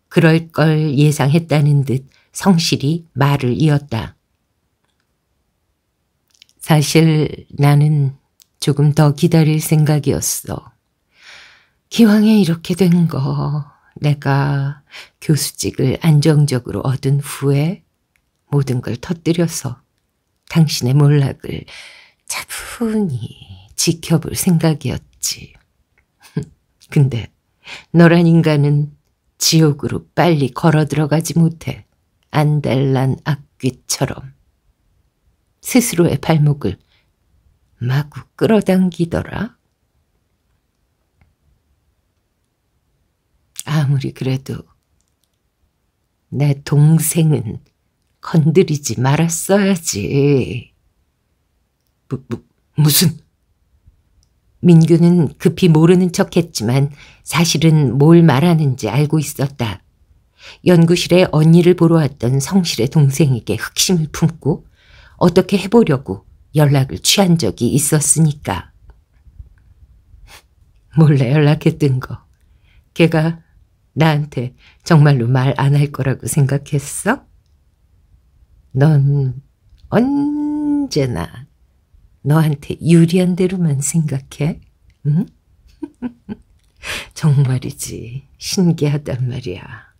그럴 걸 예상했다는 듯 성실히 말을 이었다. 사실 나는 조금 더 기다릴 생각이었어. 기왕에 이렇게 된 거 내가 교수직을 안정적으로 얻은 후에 모든 걸 터뜨려서 당신의 몰락을 차분히 지켜볼 생각이었지. 근데 너란 인간은 지옥으로 빨리 걸어 들어가지 못해 안달난 악귀처럼 스스로의 발목을 마구 끌어당기더라. 아무리 그래도 내 동생은 건드리지 말았어야지. 무, 무, 무슨? 민규는 급히 모르는 척 했지만 사실은 뭘 말하는지 알고 있었다. 연구실에 언니를 보러 왔던 성실의 동생에게 흑심을 품고 어떻게 해보려고 연락을 취한 적이 있었으니까. 몰래 연락했던 거. 걔가 나한테 정말로 말 안 할 거라고 생각했어? 넌 언제나 너한테 유리한 대로만 생각해. 응? 정말이지 신기하단 말이야.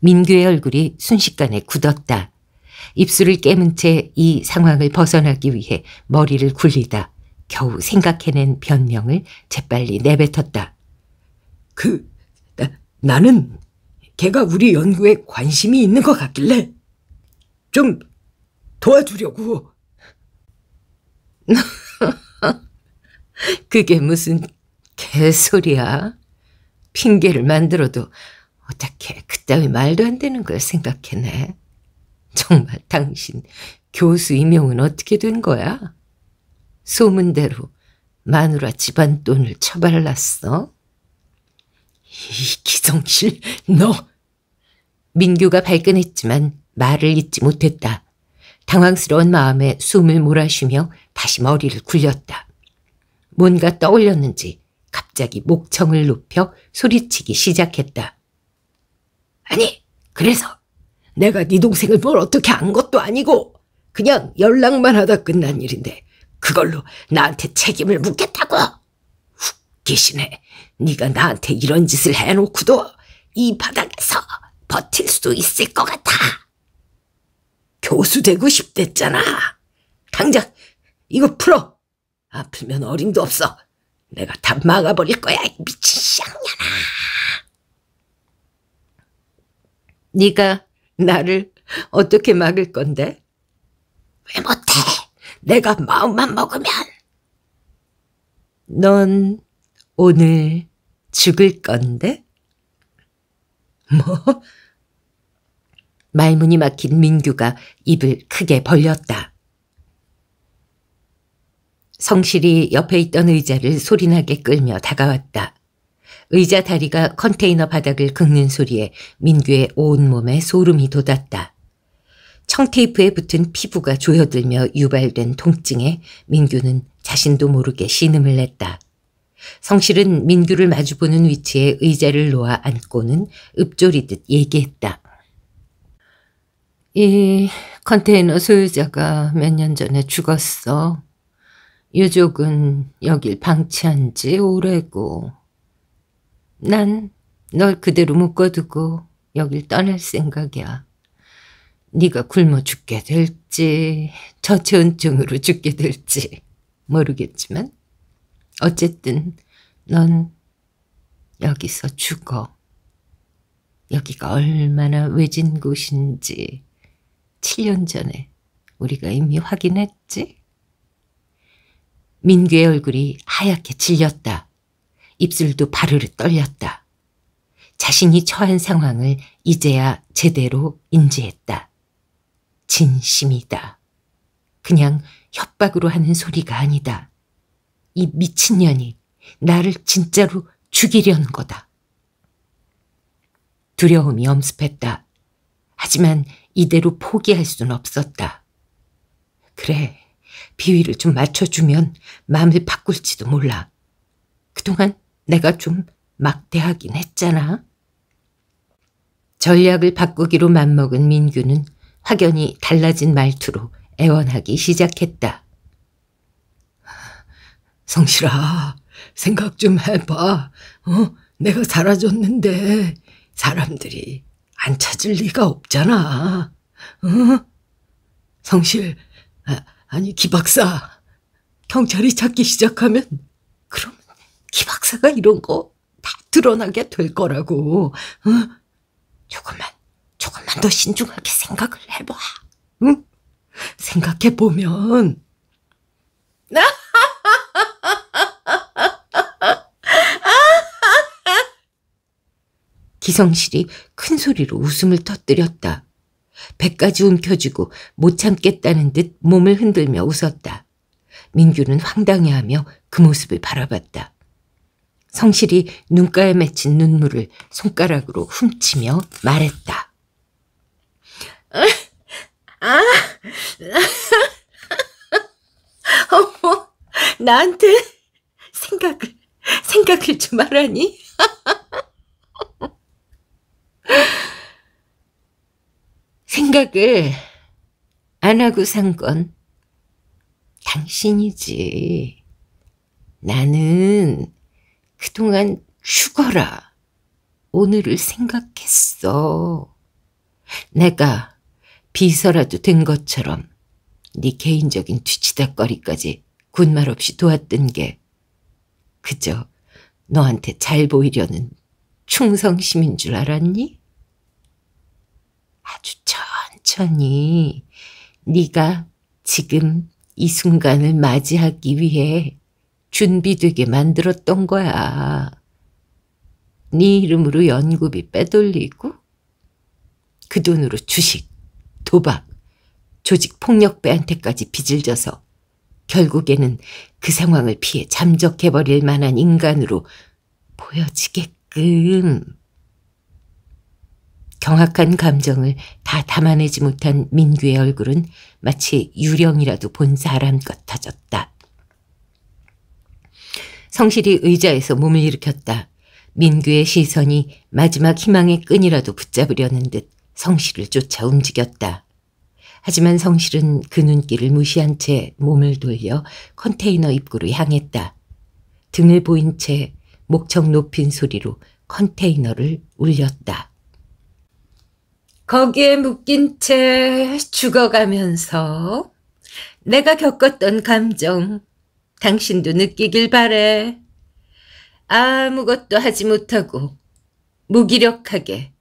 민규의 얼굴이 순식간에 굳었다. 입술을 깨문 채 이 상황을 벗어나기 위해 머리를 굴리다 겨우 생각해낸 변명을 재빨리 내뱉었다. 그, 나, 나는 걔가 우리 연구에 관심이 있는 것 같길래 좀 도와주려고. 그게 무슨 개소리야. 핑계를 만들어도 어떻게 그따위 말도 안 되는 걸 생각해내. 정말 당신 교수 임용은 어떻게 된 거야? 소문대로 마누라 집안 돈을 처발랐어? 이 기성실 너! 민규가 발끈했지만 말을 잇지 못했다. 당황스러운 마음에 숨을 몰아쉬며 다시 머리를 굴렸다. 뭔가 떠올렸는지 갑자기 목청을 높여 소리치기 시작했다. 아니, 그래서 내가 네 동생을 뭘 어떻게 안 것도 아니고 그냥 연락만 하다 끝난 일인데 그걸로 나한테 책임을 묻겠다고. 웃기시네. 네가 나한테 이런 짓을 해놓고도 이 바닥에서 버틸 수도 있을 것 같아. 교수 되고 싶댔잖아. 당장 이거 풀어. 아프면 어림도 없어. 내가 다 막아버릴 거야. 미친 쌍년아. 네가 나를 어떻게 막을 건데? 왜 못해? 내가 마음만 먹으면. 넌 오늘 죽을 건데? 뭐? 말문이 막힌 민규가 입을 크게 벌렸다. 성실이 옆에 있던 의자를 소리나게 끌며 다가왔다. 의자 다리가 컨테이너 바닥을 긁는 소리에 민규의 온몸에 소름이 돋았다. 청테이프에 붙은 피부가 조여들며 유발된 통증에 민규는 자신도 모르게 신음을 냈다. 성실은 민규를 마주보는 위치에 의자를 놓아 앉고는 읊조리듯 얘기했다. 이 컨테이너 소유자가 몇 년 전에 죽었어. 유족은 여길 방치한 지 오래고. 난 널 그대로 묶어두고 여길 떠날 생각이야. 네가 굶어 죽게 될지 저체온증으로 죽게 될지 모르겠지만 어쨌든 넌 여기서 죽어. 여기가 얼마나 외진 곳인지 7년 전에 우리가 이미 확인했지? 민규의 얼굴이 하얗게 질렸다. 입술도 바르르 떨렸다. 자신이 처한 상황을 이제야 제대로 인지했다. 진심이다. 그냥 협박으로 하는 소리가 아니다. 이 미친년이 나를 진짜로 죽이려는 거다. 두려움이 엄습했다. 하지만 이대로 포기할 순 없었다. 그래, 비위를 좀 맞춰주면 마음을 바꿀지도 몰라. 그동안 내가 좀 막대하긴 했잖아. 전략을 바꾸기로 맘먹은 민규는 확연히 달라진 말투로 애원하기 시작했다. 성실아, 생각 좀 해봐. 어? 내가 사라졌는데 사람들이 안 찾을 리가 없잖아. 응? 어? 성실, 아, 니기 박사. 경찰이 찾기 시작하면 그럼 기 박사가 이런 거 다 드러나게 될 거라고. 응? 어? 조금만, 조금만 더 신중하게 생각을 해봐. 응? 생각해보면 나 기성실이 큰 소리로 웃음을 터뜨렸다. 배까지 움켜쥐고 못 참겠다는 듯 몸을 흔들며 웃었다. 민규는 황당해하며 그 모습을 바라봤다. 성실이 눈가에 맺힌 눈물을 손가락으로 훔치며 말했다. 아, 아, 어머, 나한테 생각을, 생각을 좀 하라니? 생각을 안 하고 산 건 당신이지. 나는 그동안 죽어라. 오늘을 생각했어. 내가 비서라도 된 것처럼 네 개인적인 뒤치다거리까지 군말 없이 도왔던 게 그저 너한테 잘 보이려는 충성심인 줄 알았니? 아주 저 천천히 네가 지금 이 순간을 맞이하기 위해 준비되게 만들었던 거야. 네 이름으로 연구비 빼돌리고 그 돈으로 주식, 도박, 조직폭력배한테까지 빚을 져서 결국에는 그 상황을 피해 잠적해버릴 만한 인간으로 보여지게끔 경악한 감정을 다 담아내지 못한 민규의 얼굴은 마치 유령이라도 본 사람 같아졌다. 성실이 의자에서 몸을 일으켰다. 민규의 시선이 마지막 희망의 끈이라도 붙잡으려는 듯 성실을 쫓아 움직였다. 하지만 성실은 그 눈길을 무시한 채 몸을 돌려 컨테이너 입구로 향했다. 등을 보인 채 목청 높인 소리로 컨테이너를 울렸다. 거기에 묶인 채 죽어가면서 내가 겪었던 감정 당신도 느끼길 바래. 아무것도 하지 못하고 무기력하게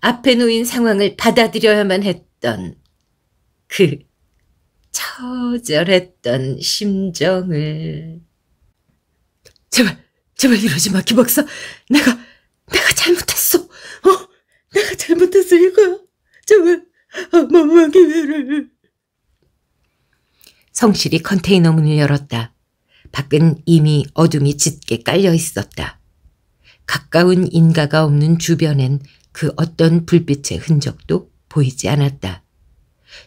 앞에 놓인 상황을 받아들여야만 했던 그 처절했던 심정을 제발 제발 이러지 마 기박사 내가 내가 잘못했어 어 내가 잘못했어 이거야 제발 한 번만 기회를. 성실이 컨테이너 문을 열었다. 밖은 이미 어둠이 짙게 깔려 있었다. 가까운 인가가 없는 주변엔 그 어떤 불빛의 흔적도 보이지 않았다.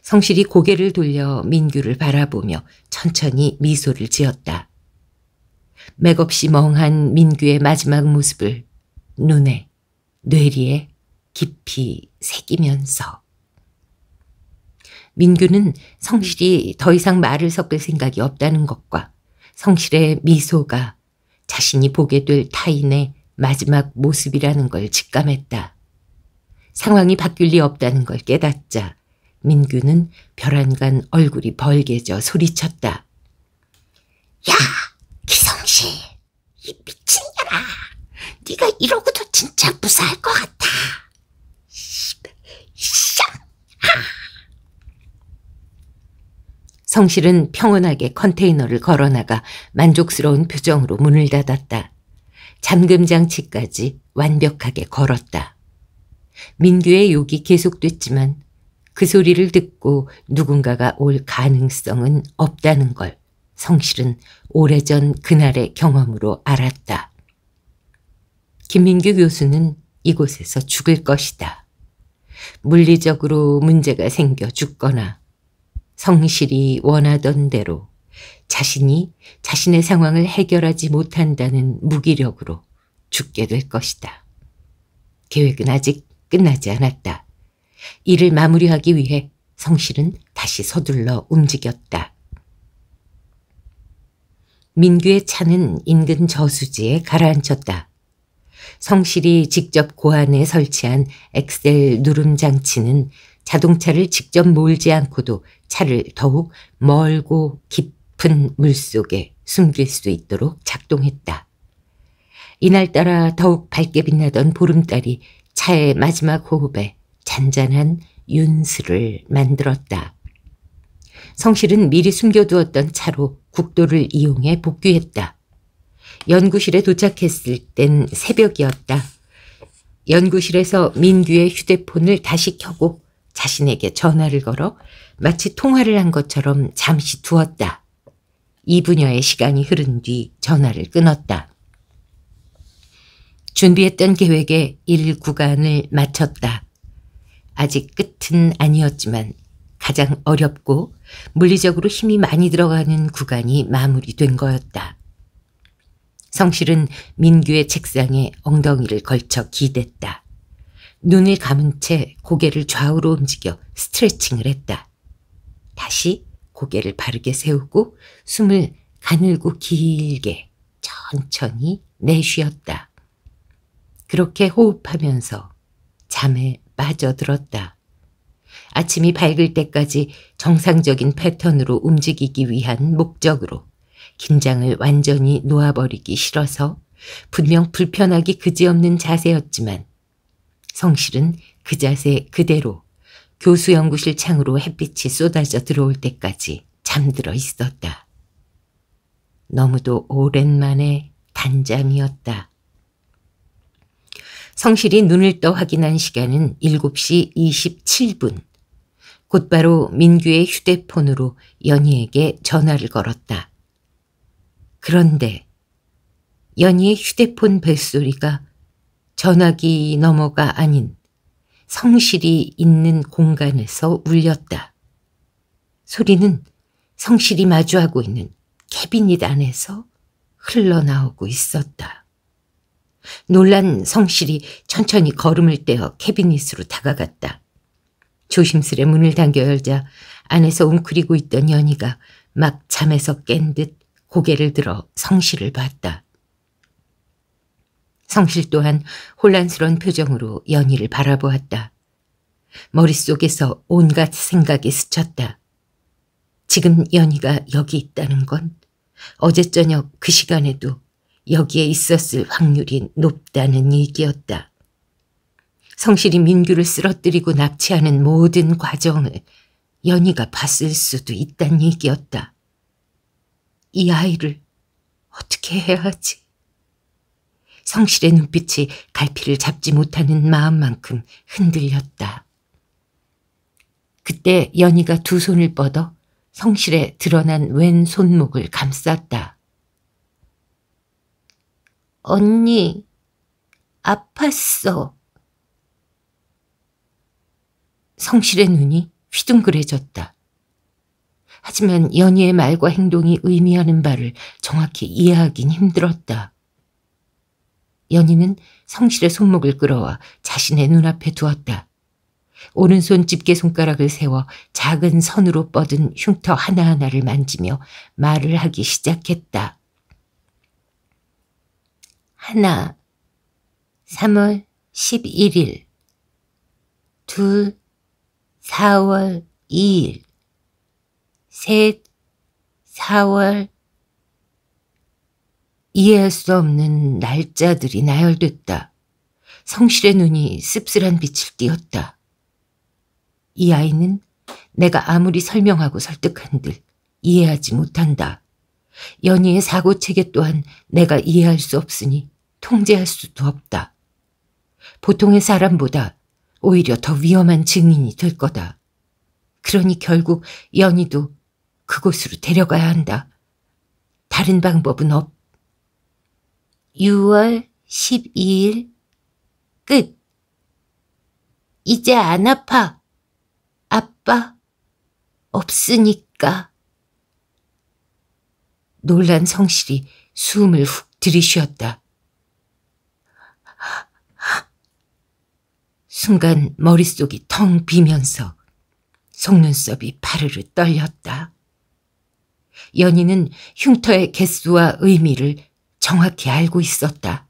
성실이 고개를 돌려 민규를 바라보며 천천히 미소를 지었다. 맥없이 멍한 민규의 마지막 모습을 눈에, 뇌리에 깊이 새기면서 민규는 성실이 더 이상 말을 섞을 생각이 없다는 것과 성실의 미소가 자신이 보게 될 타인의 마지막 모습이라는 걸 직감했다. 상황이 바뀔 리 없다는 걸 깨닫자 민규는 벼란간 얼굴이 벌개져 소리쳤다. 야! 기성실이 미친년아! 네가 이러고도 진짜 무사할 것 같아. 성실은 평온하게 컨테이너를 걸어나가 만족스러운 표정으로 문을 닫았다. 잠금 장치까지 완벽하게 걸었다. 민규의 욕이 계속됐지만 그 소리를 듣고 누군가가 올 가능성은 없다는 걸 성실은 오래전 그날의 경험으로 알았다. 김민규 교수는 이곳에서 죽을 것이다. 물리적으로 문제가 생겨 죽거나 성실히 원하던 대로 자신이 자신의 상황을 해결하지 못한다는 무기력으로 죽게 될 것이다. 계획은 아직 끝나지 않았다. 일을 마무리하기 위해 성실은 다시 서둘러 움직였다. 민규의 차는 인근 저수지에 가라앉혔다. 성실이 직접 고안에 설치한 엑셀 누름 장치는 자동차를 직접 몰지 않고도 차를 더욱 멀고 깊은 물속에 숨길 수 있도록 작동했다. 이날따라 더욱 밝게 빛나던 보름달이 차의 마지막 호흡에 잔잔한 윤수를 만들었다. 성실은 미리 숨겨두었던 차로 국도를 이용해 복귀했다. 연구실에 도착했을 땐 새벽이었다. 연구실에서 민규의 휴대폰을 다시 켜고 자신에게 전화를 걸어 마치 통화를 한 것처럼 잠시 두었다. 이분여의 시간이 흐른 뒤 전화를 끊었다. 준비했던 계획에1구간을 마쳤다. 아직 끝은 아니었지만 가장 어렵고 물리적으로 힘이 많이 들어가는 구간이 마무리된 거였다. 성실은 민규의 책상에 엉덩이를 걸쳐 기댔다. 눈을 감은 채 고개를 좌우로 움직여 스트레칭을 했다. 다시 고개를 바르게 세우고 숨을 가늘고 길게 천천히 내쉬었다. 그렇게 호흡하면서 잠에 빠져들었다. 아침이 밝을 때까지 정상적인 패턴으로 움직이기 위한 목적으로 긴장을 완전히 놓아버리기 싫어서 분명 불편하기 그지없는 자세였지만 성실은 그 자세 그대로 교수 연구실 창으로 햇빛이 쏟아져 들어올 때까지 잠들어 있었다. 너무도 오랜만에 단잠이었다. 성실이 눈을 떠 확인한 시간은 7시 27분. 곧바로 민규의 휴대폰으로 연희에게 전화를 걸었다. 그런데 연희의 휴대폰 벨소리가 전화기 너머가 아닌 성실이 있는 공간에서 울렸다. 소리는 성실이 마주하고 있는 캐비닛 안에서 흘러나오고 있었다. 놀란 성실이 천천히 걸음을 떼어 캐비닛으로 다가갔다. 조심스레 문을 당겨 열자 안에서 웅크리고 있던 연희가 막 잠에서 깬듯 고개를 들어 성실을 봤다. 성실 또한 혼란스러운 표정으로 연희를 바라보았다. 머릿속에서 온갖 생각이 스쳤다. 지금 연희가 여기 있다는 건 어제 저녁 그 시간에도 여기에 있었을 확률이 높다는 얘기였다. 성실이 민규를 쓰러뜨리고 납치하는 모든 과정을 연희가 봤을 수도 있단 얘기였다. 이 아이를 어떻게 해야 하지? 성실의 눈빛이 갈피를 잡지 못하는 마음만큼 흔들렸다. 그때 연희가 두 손을 뻗어 성실에 드러난 왼 손목을 감쌌다. 언니, 아팠어. 성실의 눈이 휘둥그레졌다. 하지만 연희의 말과 행동이 의미하는 바를 정확히 이해하긴 힘들었다. 연희는 성실의 손목을 끌어와 자신의 눈앞에 두었다. 오른손 집게 손가락을 세워 작은 선으로 뻗은 흉터 하나하나를 만지며 말을 하기 시작했다. 하나, 3월 11일, 둘, 4월 2일, 셋, 사월 이해할 수 없는 날짜들이 나열됐다. 성실의 눈이 씁쓸한 빛을 띄었다. 이 아이는 내가 아무리 설명하고 설득한들 이해하지 못한다. 연희의 사고 체계 또한 내가 이해할 수 없으니 통제할 수도 없다. 보통의 사람보다 오히려 더 위험한 증인이 될 거다. 그러니 결국 연희도 그곳으로 데려가야 한다. 다른 방법은 없. 6월 12일 끝. 이제 안 아파. 아빠 없으니까. 놀란 성실이 숨을 훅 들이쉬었다. 순간 머릿속이 텅 비면서 속눈썹이 파르르 떨렸다. 연희는 흉터의 개수와 의미를 정확히 알고 있었다.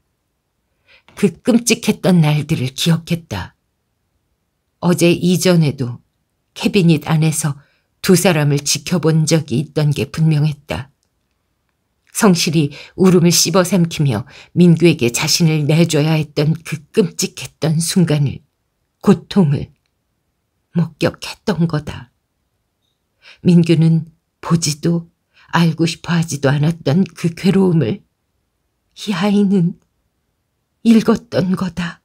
그 끔찍했던 날들을 기억했다. 어제 이전에도 캐비닛 안에서 두 사람을 지켜본 적이 있던 게 분명했다. 성실히 울음을 씹어 삼키며 민규에게 자신을 내줘야 했던 그 끔찍했던 순간을, 고통을 목격했던 거다. 민규는 보지도 알고 싶어 하지도 않았던 그 괴로움을 이 아이는 읽었던 거다.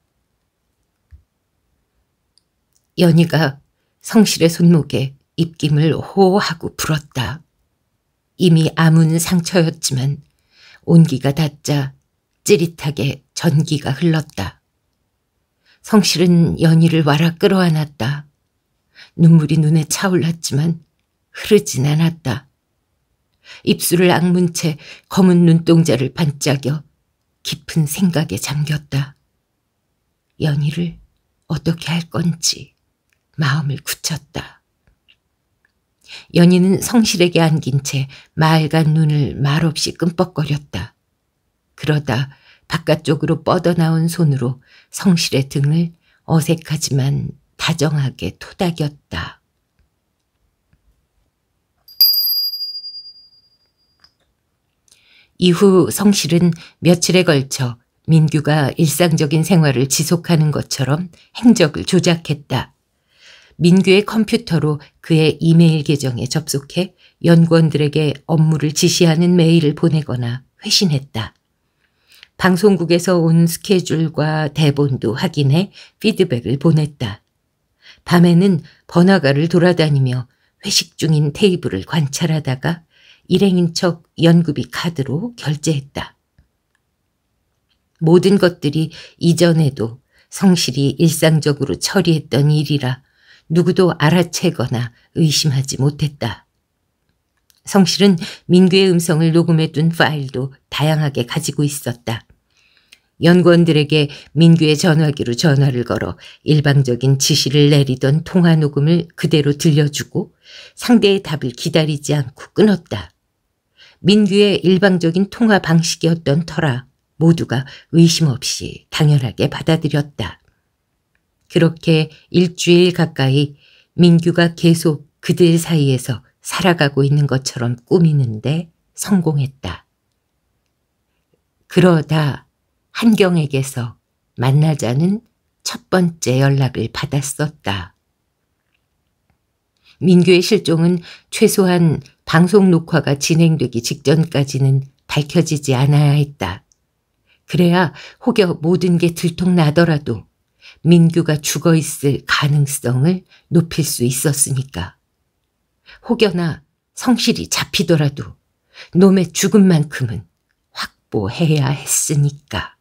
연희가 성실의 손목에 입김을 호호하고 불었다. 이미 아문 상처였지만 온기가 닿자 찌릿하게 전기가 흘렀다. 성실은 연희를 와라 끌어안았다. 눈물이 눈에 차올랐지만 흐르진 않았다. 입술을 악문 채 검은 눈동자를 반짝여 깊은 생각에 잠겼다. 연희를 어떻게 할 건지 마음을 굳혔다. 연희는 성실에게 안긴 채 맑은 눈을 말없이 끔뻑거렸다. 그러다 바깥쪽으로 뻗어나온 손으로 성실의 등을 어색하지만 다정하게 토닥였다. 이후 성실은 며칠에 걸쳐 민규가 일상적인 생활을 지속하는 것처럼 행적을 조작했다. 민규의 컴퓨터로 그의 이메일 계정에 접속해 연구원들에게 업무를 지시하는 메일을 보내거나 회신했다. 방송국에서 온 스케줄과 대본도 확인해 피드백을 보냈다. 밤에는 번화가를 돌아다니며 회식 중인 테이블을 관찰하다가 일행인 척 연구비 카드로 결제했다. 모든 것들이 이전에도 성실히 일상적으로 처리했던 일이라 누구도 알아채거나 의심하지 못했다. 성실은 민규의 음성을 녹음해 둔 파일도 다양하게 가지고 있었다. 연구원들에게 민규의 전화기로 전화를 걸어 일방적인 지시를 내리던 통화 녹음을 그대로 들려주고 상대의 답을 기다리지 않고 끊었다. 민규의 일방적인 통화 방식이었던 터라 모두가 의심 없이 당연하게 받아들였다. 그렇게 일주일 가까이 민규가 계속 그들 사이에서 살아가고 있는 것처럼 꾸미는데 성공했다. 그러다 한경에게서 만나자는 첫 번째 연락을 받았었다. 민규의 실종은 최소한 방송 녹화가 진행되기 직전까지는 밝혀지지 않아야 했다. 그래야 혹여 모든 게 들통나더라도 민규가 죽어 있을 가능성을 높일 수 있었으니까. 혹여나 성실히 잡히더라도 놈의 죽음만큼은 확보해야 했으니까.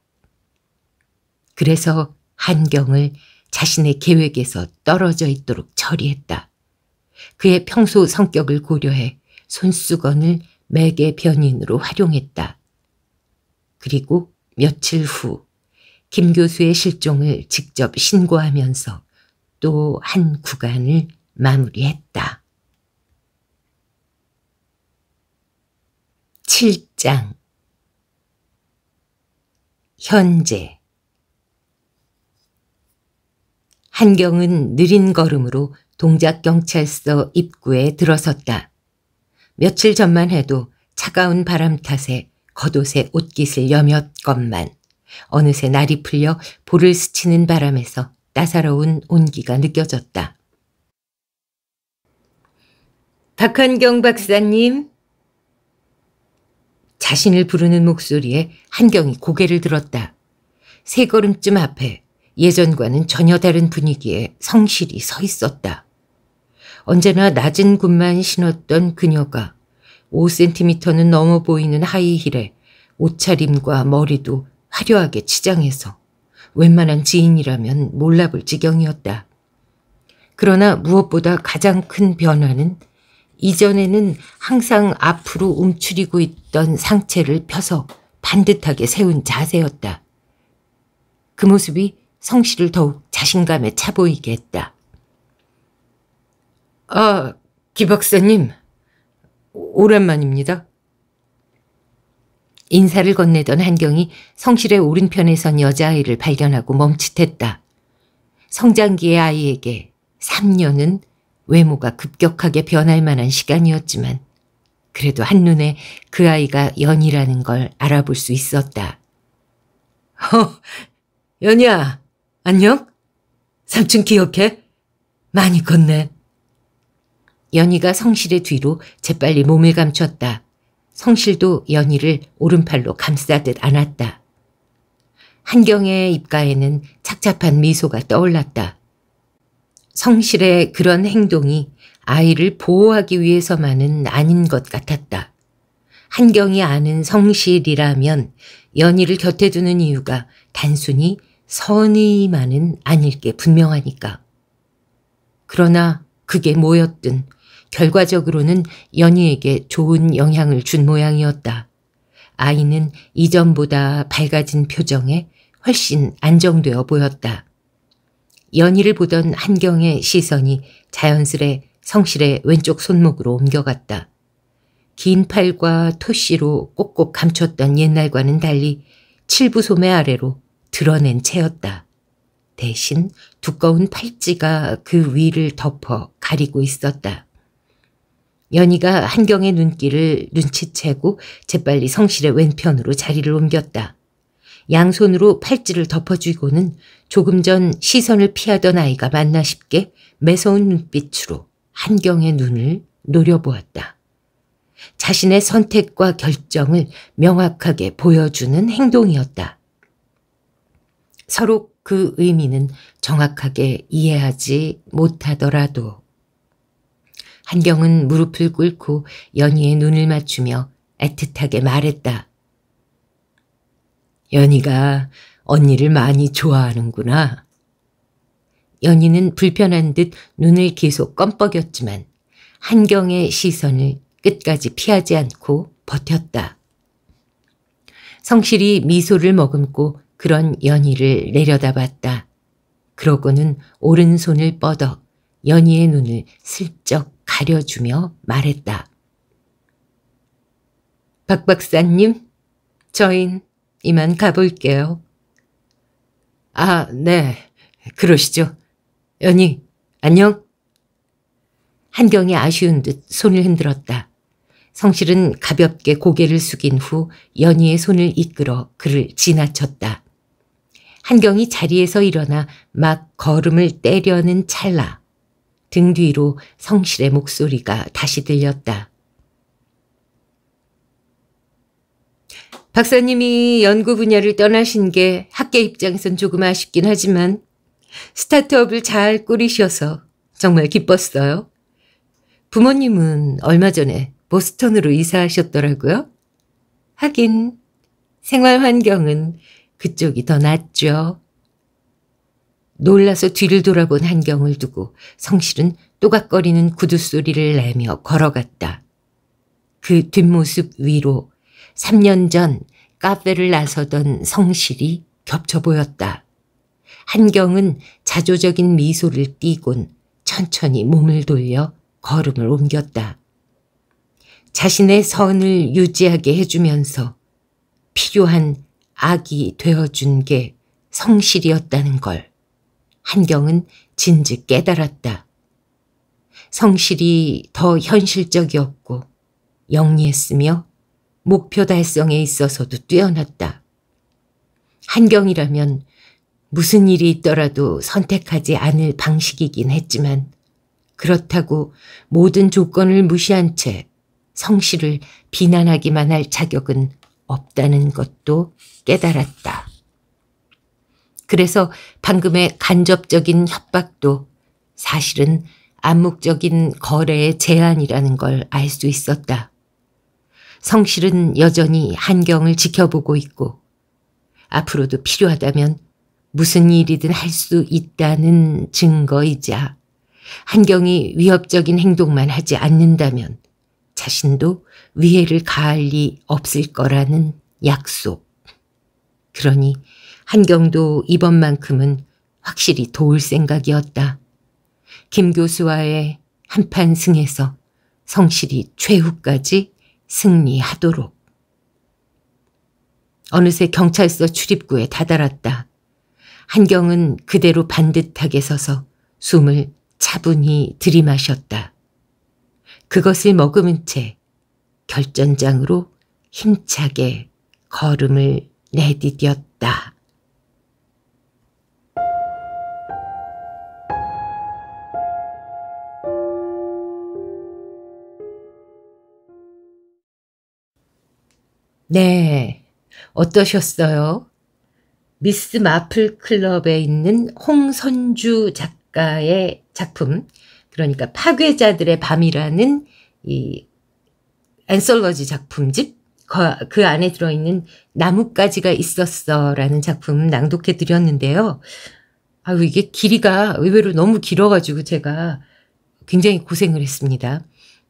그래서 한경을 자신의 계획에서 떨어져 있도록 처리했다. 그의 평소 성격을 고려해 손수건을 맥의 변인으로 활용했다. 그리고 며칠 후 김 교수의 실종을 직접 신고하면서 또 한 구간을 마무리했다. 7장 현재 한경은 느린 걸음으로 동작경찰서 입구에 들어섰다. 며칠 전만 해도 차가운 바람 탓에 겉옷에 옷깃을 여몇것만 어느새 날이 풀려 볼을 스치는 바람에서 따사로운 온기가 느껴졌다. 박한경 박사님 자신을 부르는 목소리에 한경이 고개를 들었다. 세 걸음쯤 앞에 예전과는 전혀 다른 분위기에 성실히 서 있었다. 언제나 낮은 굽만 신었던 그녀가 5cm는 넘어 보이는 하이힐에 옷차림과 머리도 화려하게 치장해서 웬만한 지인이라면 몰라볼 지경이었다. 그러나 무엇보다 가장 큰 변화는 이전에는 항상 앞으로 움츠리고 있던 상체를 펴서 반듯하게 세운 자세였다. 그 모습이 성씨를 더욱 자신감에 차 보이게 했다. 아, 기 박사님. 오랜만입니다. 인사를 건네던 한경이 성실의 오른편에 선 여자아이를 발견하고 멈칫했다. 성장기의 아이에게 3년은 외모가 급격하게 변할 만한 시간이었지만 그래도 한눈에 그 아이가 연이라는 걸 알아볼 수 있었다. 어, 연이야, 안녕? 삼촌 기억해? 많이 컸네. 연희가 성실의 뒤로 재빨리 몸을 감췄다. 성실도 연희를 오른팔로 감싸듯 안았다. 한경의 입가에는 착잡한 미소가 떠올랐다. 성실의 그런 행동이 아이를 보호하기 위해서만은 아닌 것 같았다. 한경이 아는 성실이라면 연희를 곁에 두는 이유가 단순히 선의만은 아닐 게 분명하니까. 그러나 그게 뭐였든 결과적으로는 연희에게 좋은 영향을 준 모양이었다. 아이는 이전보다 밝아진 표정에 훨씬 안정되어 보였다. 연희를 보던 한경의 시선이 자연스레 성실의 왼쪽 손목으로 옮겨갔다. 긴 팔과 토시로 꼭꼭 감췄던 옛날과는 달리 칠부 소매 아래로 드러낸 채였다. 대신 두꺼운 팔찌가 그 위를 덮어 가리고 있었다. 연희가 한경의 눈길을 눈치채고 재빨리 성실의 왼편으로 자리를 옮겼다. 양손으로 팔찌를 덮어주고는 조금 전 시선을 피하던 아이가 만나 싶게 매서운 눈빛으로 한경의 눈을 노려보았다. 자신의 선택과 결정을 명확하게 보여주는 행동이었다. 서로 그 의미는 정확하게 이해하지 못하더라도 한경은 무릎을 꿇고 연희의 눈을 맞추며 애틋하게 말했다. 연희가 언니를 많이 좋아하는구나. 연희는 불편한 듯 눈을 계속 껌뻑였지만 한경의 시선을 끝까지 피하지 않고 버텼다. 성실히 미소를 머금고 그런 연희를 내려다봤다. 그러고는 오른손을 뻗어 연희의 눈을 슬쩍 가려주며 말했다. 박 박사님, 저인 이만 가볼게요. 아, 네, 그러시죠. 연희, 안녕. 한경이 아쉬운 듯 손을 흔들었다. 성실은 가볍게 고개를 숙인 후 연희의 손을 이끌어 그를 지나쳤다. 한경이 자리에서 일어나 막 걸음을 떼려는 찰나 등 뒤로 성실의 목소리가 다시 들렸다. 박사님이 연구 분야를 떠나신 게 학계 입장에선 조금 아쉽긴 하지만 스타트업을 잘 꾸리셔서 정말 기뻤어요. 부모님은 얼마 전에 보스턴으로 이사하셨더라고요. 하긴 생활 환경은 그쪽이 더 낫죠. 놀라서 뒤를 돌아본 한경을 두고 성실은 또각거리는 구두 소리를 내며 걸어갔다. 그 뒷모습 위로 3년 전 카페를 나서던 성실이 겹쳐 보였다. 한경은 자조적인 미소를 띠곤 천천히 몸을 돌려 걸음을 옮겼다. 자신의 선을 유지하게 해주면서 필요한 악이 되어준 게 성실이었다는 걸. 한경은 진즉 깨달았다. 성실이 더 현실적이었고 영리했으며 목표 달성에 있어서도 뛰어났다. 한경이라면 무슨 일이 있더라도 선택하지 않을 방식이긴 했지만 그렇다고 모든 조건을 무시한 채 성실을 비난하기만 할 자격은 없다는 것도 깨달았다. 그래서 방금의 간접적인 협박도 사실은 암묵적인 거래의 제한이라는 걸 알 수 있었다. 성실은 여전히 한경을 지켜보고 있고 앞으로도 필요하다면 무슨 일이든 할 수 있다는 증거이자 한경이 위협적인 행동만 하지 않는다면 자신도 위해를 가할 리 없을 거라는 약속. 그러니 한경도 이번만큼은 확실히 도울 생각이었다. 김 교수와의 한판 승에서 성실히 최후까지 승리하도록. 어느새 경찰서 출입구에 다다랐다. 한경은 그대로 반듯하게 서서 숨을 차분히 들이마셨다. 그것을 머금은 채 결전장으로 힘차게 걸음을 내디뎠다. 네. 어떠셨어요? 미스 마플 클럽에 있는 홍선주 작가의 작품, 그러니까 파괴자들의 밤이라는 이 앤솔러지 작품집, 그, 그 안에 들어있는 나뭇가지가 있었어라는 작품 낭독해 드렸는데요. 아유, 이게 길이가 의외로 너무 길어가지고 제가 굉장히 고생을 했습니다.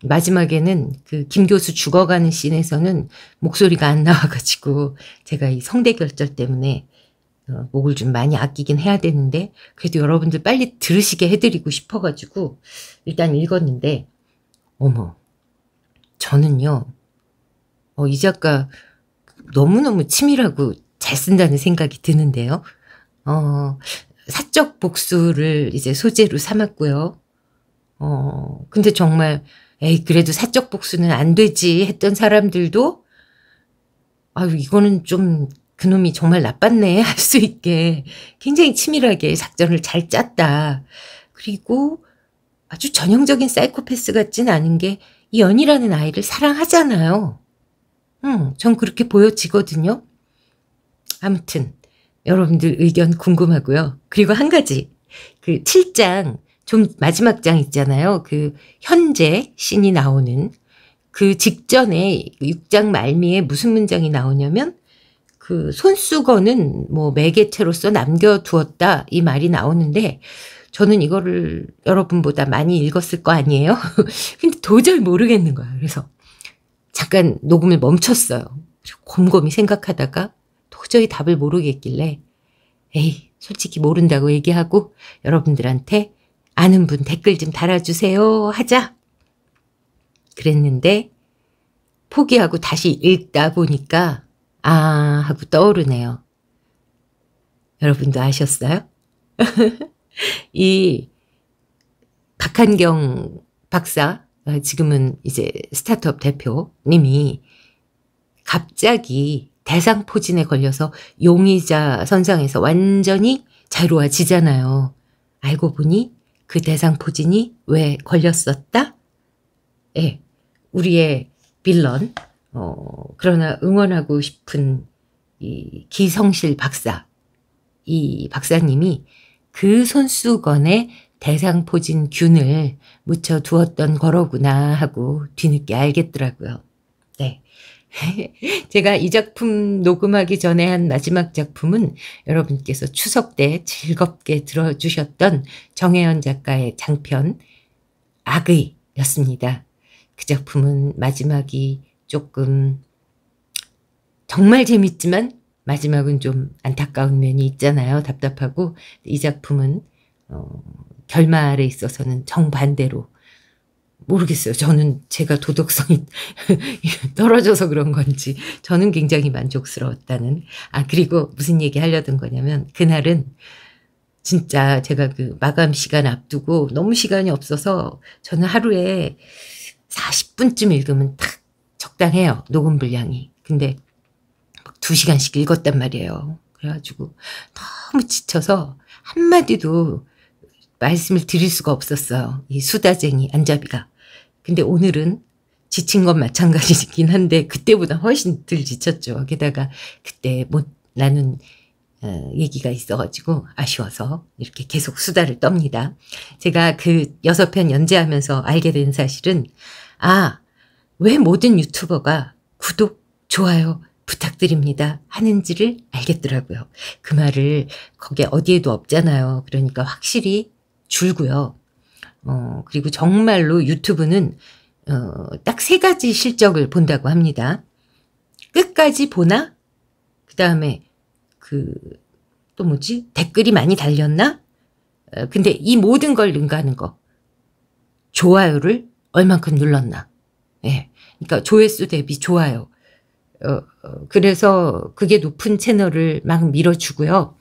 마지막에는 그 김 교수 죽어가는 씬에서는 목소리가 안 나와가지고 제가 이 성대 결절 때문에 어, 목을 좀 많이 아끼긴 해야 되는데 그래도 여러분들 빨리 들으시게 해드리고 싶어가지고 일단 읽었는데 어머 저는요 어, 이 작가 너무너무 치밀하고 잘 쓴다는 생각이 드는데요. 어, 사적 복수를 이제 소재로 삼았고요. 어, 근데 정말 에이 그래도 사적 복수는 안 되지 했던 사람들도 아유 이거는 좀 그놈이 정말 나빴네 할 수 있게 굉장히 치밀하게 작전을 잘 짰다. 그리고 아주 전형적인 사이코패스 같진 않은 게 이 연이라는 아이를 사랑하잖아요. 음, 전 그렇게 보여지거든요. 아무튼 여러분들 의견 궁금하고요. 그리고 한 가지 그 7장 좀 마지막 장 있잖아요. 그 현재 신이 나오는 그 직전에 6장 말미에 무슨 문장이 나오냐면 그 손수건은 뭐 매개체로서 남겨두었다 이 말이 나오는데 저는 이거를 여러분보다 많이 읽었을 거 아니에요? 근데 도저히 모르겠는 거야 그래서 잠깐 녹음을 멈췄어요. 곰곰이 생각하다가 도저히 답을 모르겠길래 에이 솔직히 모른다고 얘기하고 여러분들한테 아는 분 댓글 좀 달아주세요 하자. 그랬는데 포기하고 다시 읽다 보니까 아 하고 떠오르네요. 여러분도 아셨어요? 이 박한경 박사 어, 지금은 이제 스타트업 대표님이 갑자기 대상포진에 걸려서 용의자 선상에서 완전히 자유로워지잖아요. 알고 보니 그 대상 포진이 왜 걸렸었다? 예, 우리의 빌런, 어, 그러나 응원하고 싶은 이 기성실 박사, 이 박사님이 그 손수건의 대상 포진 균을 묻혀 두었던 거로구나 하고 뒤늦게 알겠더라고요. 네. 제가 이 작품 녹음하기 전에 한 마지막 작품은 여러분께서 추석 때 즐겁게 들어주셨던 정혜연 작가의 장편 악의였습니다. 그 작품은 마지막이 조금 정말 재밌지만 마지막은 좀 안타까운 면이 있잖아요. 답답하고 이 작품은 어, 결말에 있어서는 정반대로 모르겠어요. 저는 제가 도덕성이 떨어져서 그런 건지 저는 굉장히 만족스러웠다는. 아, 그리고 무슨 얘기 하려던 거냐면 그날은 진짜 제가 그 마감 시간 앞두고 너무 시간이 없어서 저는 하루에 40분쯤 읽으면 딱 적당해요. 녹음 분량이. 근데 막 2시간씩 읽었단 말이에요. 그래가지고 너무 지쳐서 한마디도 말씀을 드릴 수가 없었어요. 이 수다쟁이 안잡이가 근데 오늘은 지친 건 마찬가지긴 한데 그때보다 훨씬 덜 지쳤죠. 게다가 그때 못 뭐 나눈 어, 얘기가 있어가지고 아쉬워서 이렇게 계속 수다를 떱니다. 제가 그 여섯 편 연재하면서 알게 된 사실은 아, 왜 모든 유튜버가 구독, 좋아요 부탁드립니다 하는지를 알겠더라고요. 그 말을 거기에 어디에도 없잖아요. 그러니까 확실히 줄고요. 어, 그리고 정말로 유튜브는 어, 딱 세 가지 실적을 본다고 합니다. 끝까지 보나? 그 다음에 그또 뭐지? 댓글이 많이 달렸나? 어, 근데 이 모든 걸 능가하는 거. 좋아요를 얼만큼 눌렀나? 예. 그러니까 조회수 대비 좋아요. 어, 어 그래서 그게 높은 채널을 막 밀어주고요.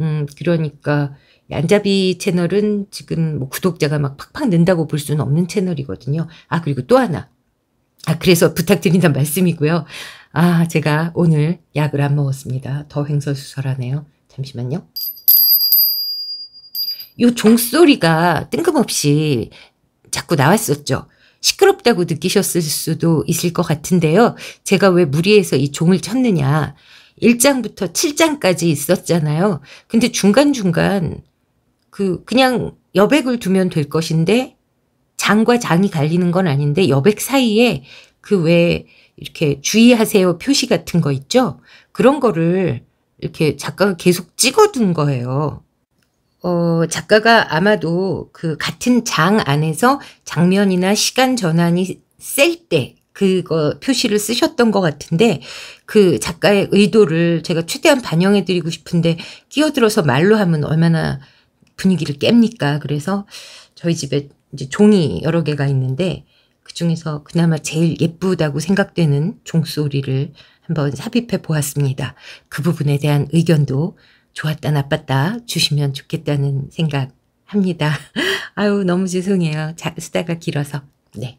음, 그러니까 얀자비 채널은 지금 뭐 구독자가 막 팍팍 는다고 볼 수는 없는 채널이거든요. 아, 그리고 또 하나. 아, 그래서 부탁드린다는 말씀이고요. 아, 제가 오늘 약을 안 먹었습니다. 더 횡설수설하네요. 잠시만요. 요 종소리가 뜬금없이 자꾸 나왔었죠. 시끄럽다고 느끼셨을 수도 있을 것 같은데요. 제가 왜 무리해서 이 종을 쳤느냐. 1장부터 7장까지 있었잖아요. 근데 중간중간 그 그냥 여백을 두면 될 것인데 장과 장이 갈리는 건 아닌데 여백 사이에 그왜 이렇게 주의하세요 표시 같은 거 있죠? 그런 거를 이렇게 작가가 계속 찍어둔 거예요. 어, 작가가 아마도 그 같은 장 안에서 장면이나 시간 전환이 셀 때 그거 표시를 쓰셨던 것 같은데 그 작가의 의도를 제가 최대한 반영해드리고 싶은데 끼어들어서 말로 하면 얼마나 분위기를 깹니까? 그래서 저희 집에 이제 종이 여러 개가 있는데 그 중에서 그나마 제일 예쁘다고 생각되는 종소리를 한번 삽입해 보았습니다. 그 부분에 대한 의견도 좋았다 나빴다 주시면 좋겠다는 생각 합니다. 아유 너무 죄송해요. 자, 수다가 길어서. 네.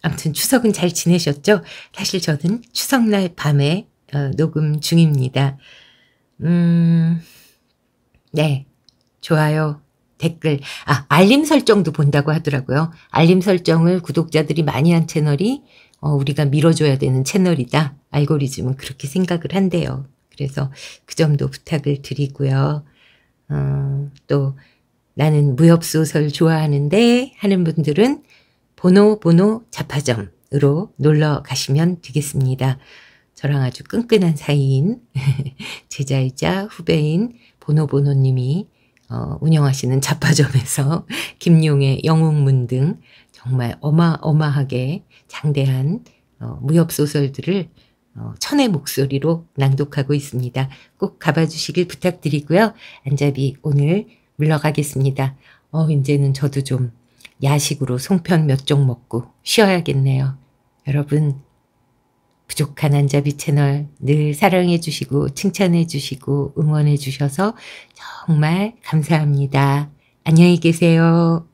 아무튼 추석은 잘 지내셨죠? 사실 저는 추석날 밤에 어, 녹음 중입니다. 음, 네. 좋아요, 댓글, 아, 알림 설정도 본다고 하더라고요. 알림 설정을 구독자들이 많이 한 채널이 어, 우리가 밀어줘야 되는 채널이다. 알고리즘은 그렇게 생각을 한대요. 그래서 그 점도 부탁을 드리고요. 어, 또 나는 무협소설 좋아하는데 하는 분들은 번호 번호 자파점으로 놀러 가시면 되겠습니다. 저랑 아주 끈끈한 사이인 제자이자 후배인 보노보노님이 어, 운영하시는 잡화점에서 김용의 영웅문 등 정말 어마어마하게 장대한 어, 무협소설들을 어, 천의 목소리로 낭독하고 있습니다. 꼭 가봐주시길 부탁드리고요. 안잡이 오늘 물러가겠습니다. 어, 이제는 저도 좀 야식으로 송편 몇 종 먹고 쉬어야겠네요. 여러분 부족한 한자비 채널 늘 사랑해 주시고 칭찬해 주시고 응원해 주셔서 정말 감사합니다. 안녕히 계세요.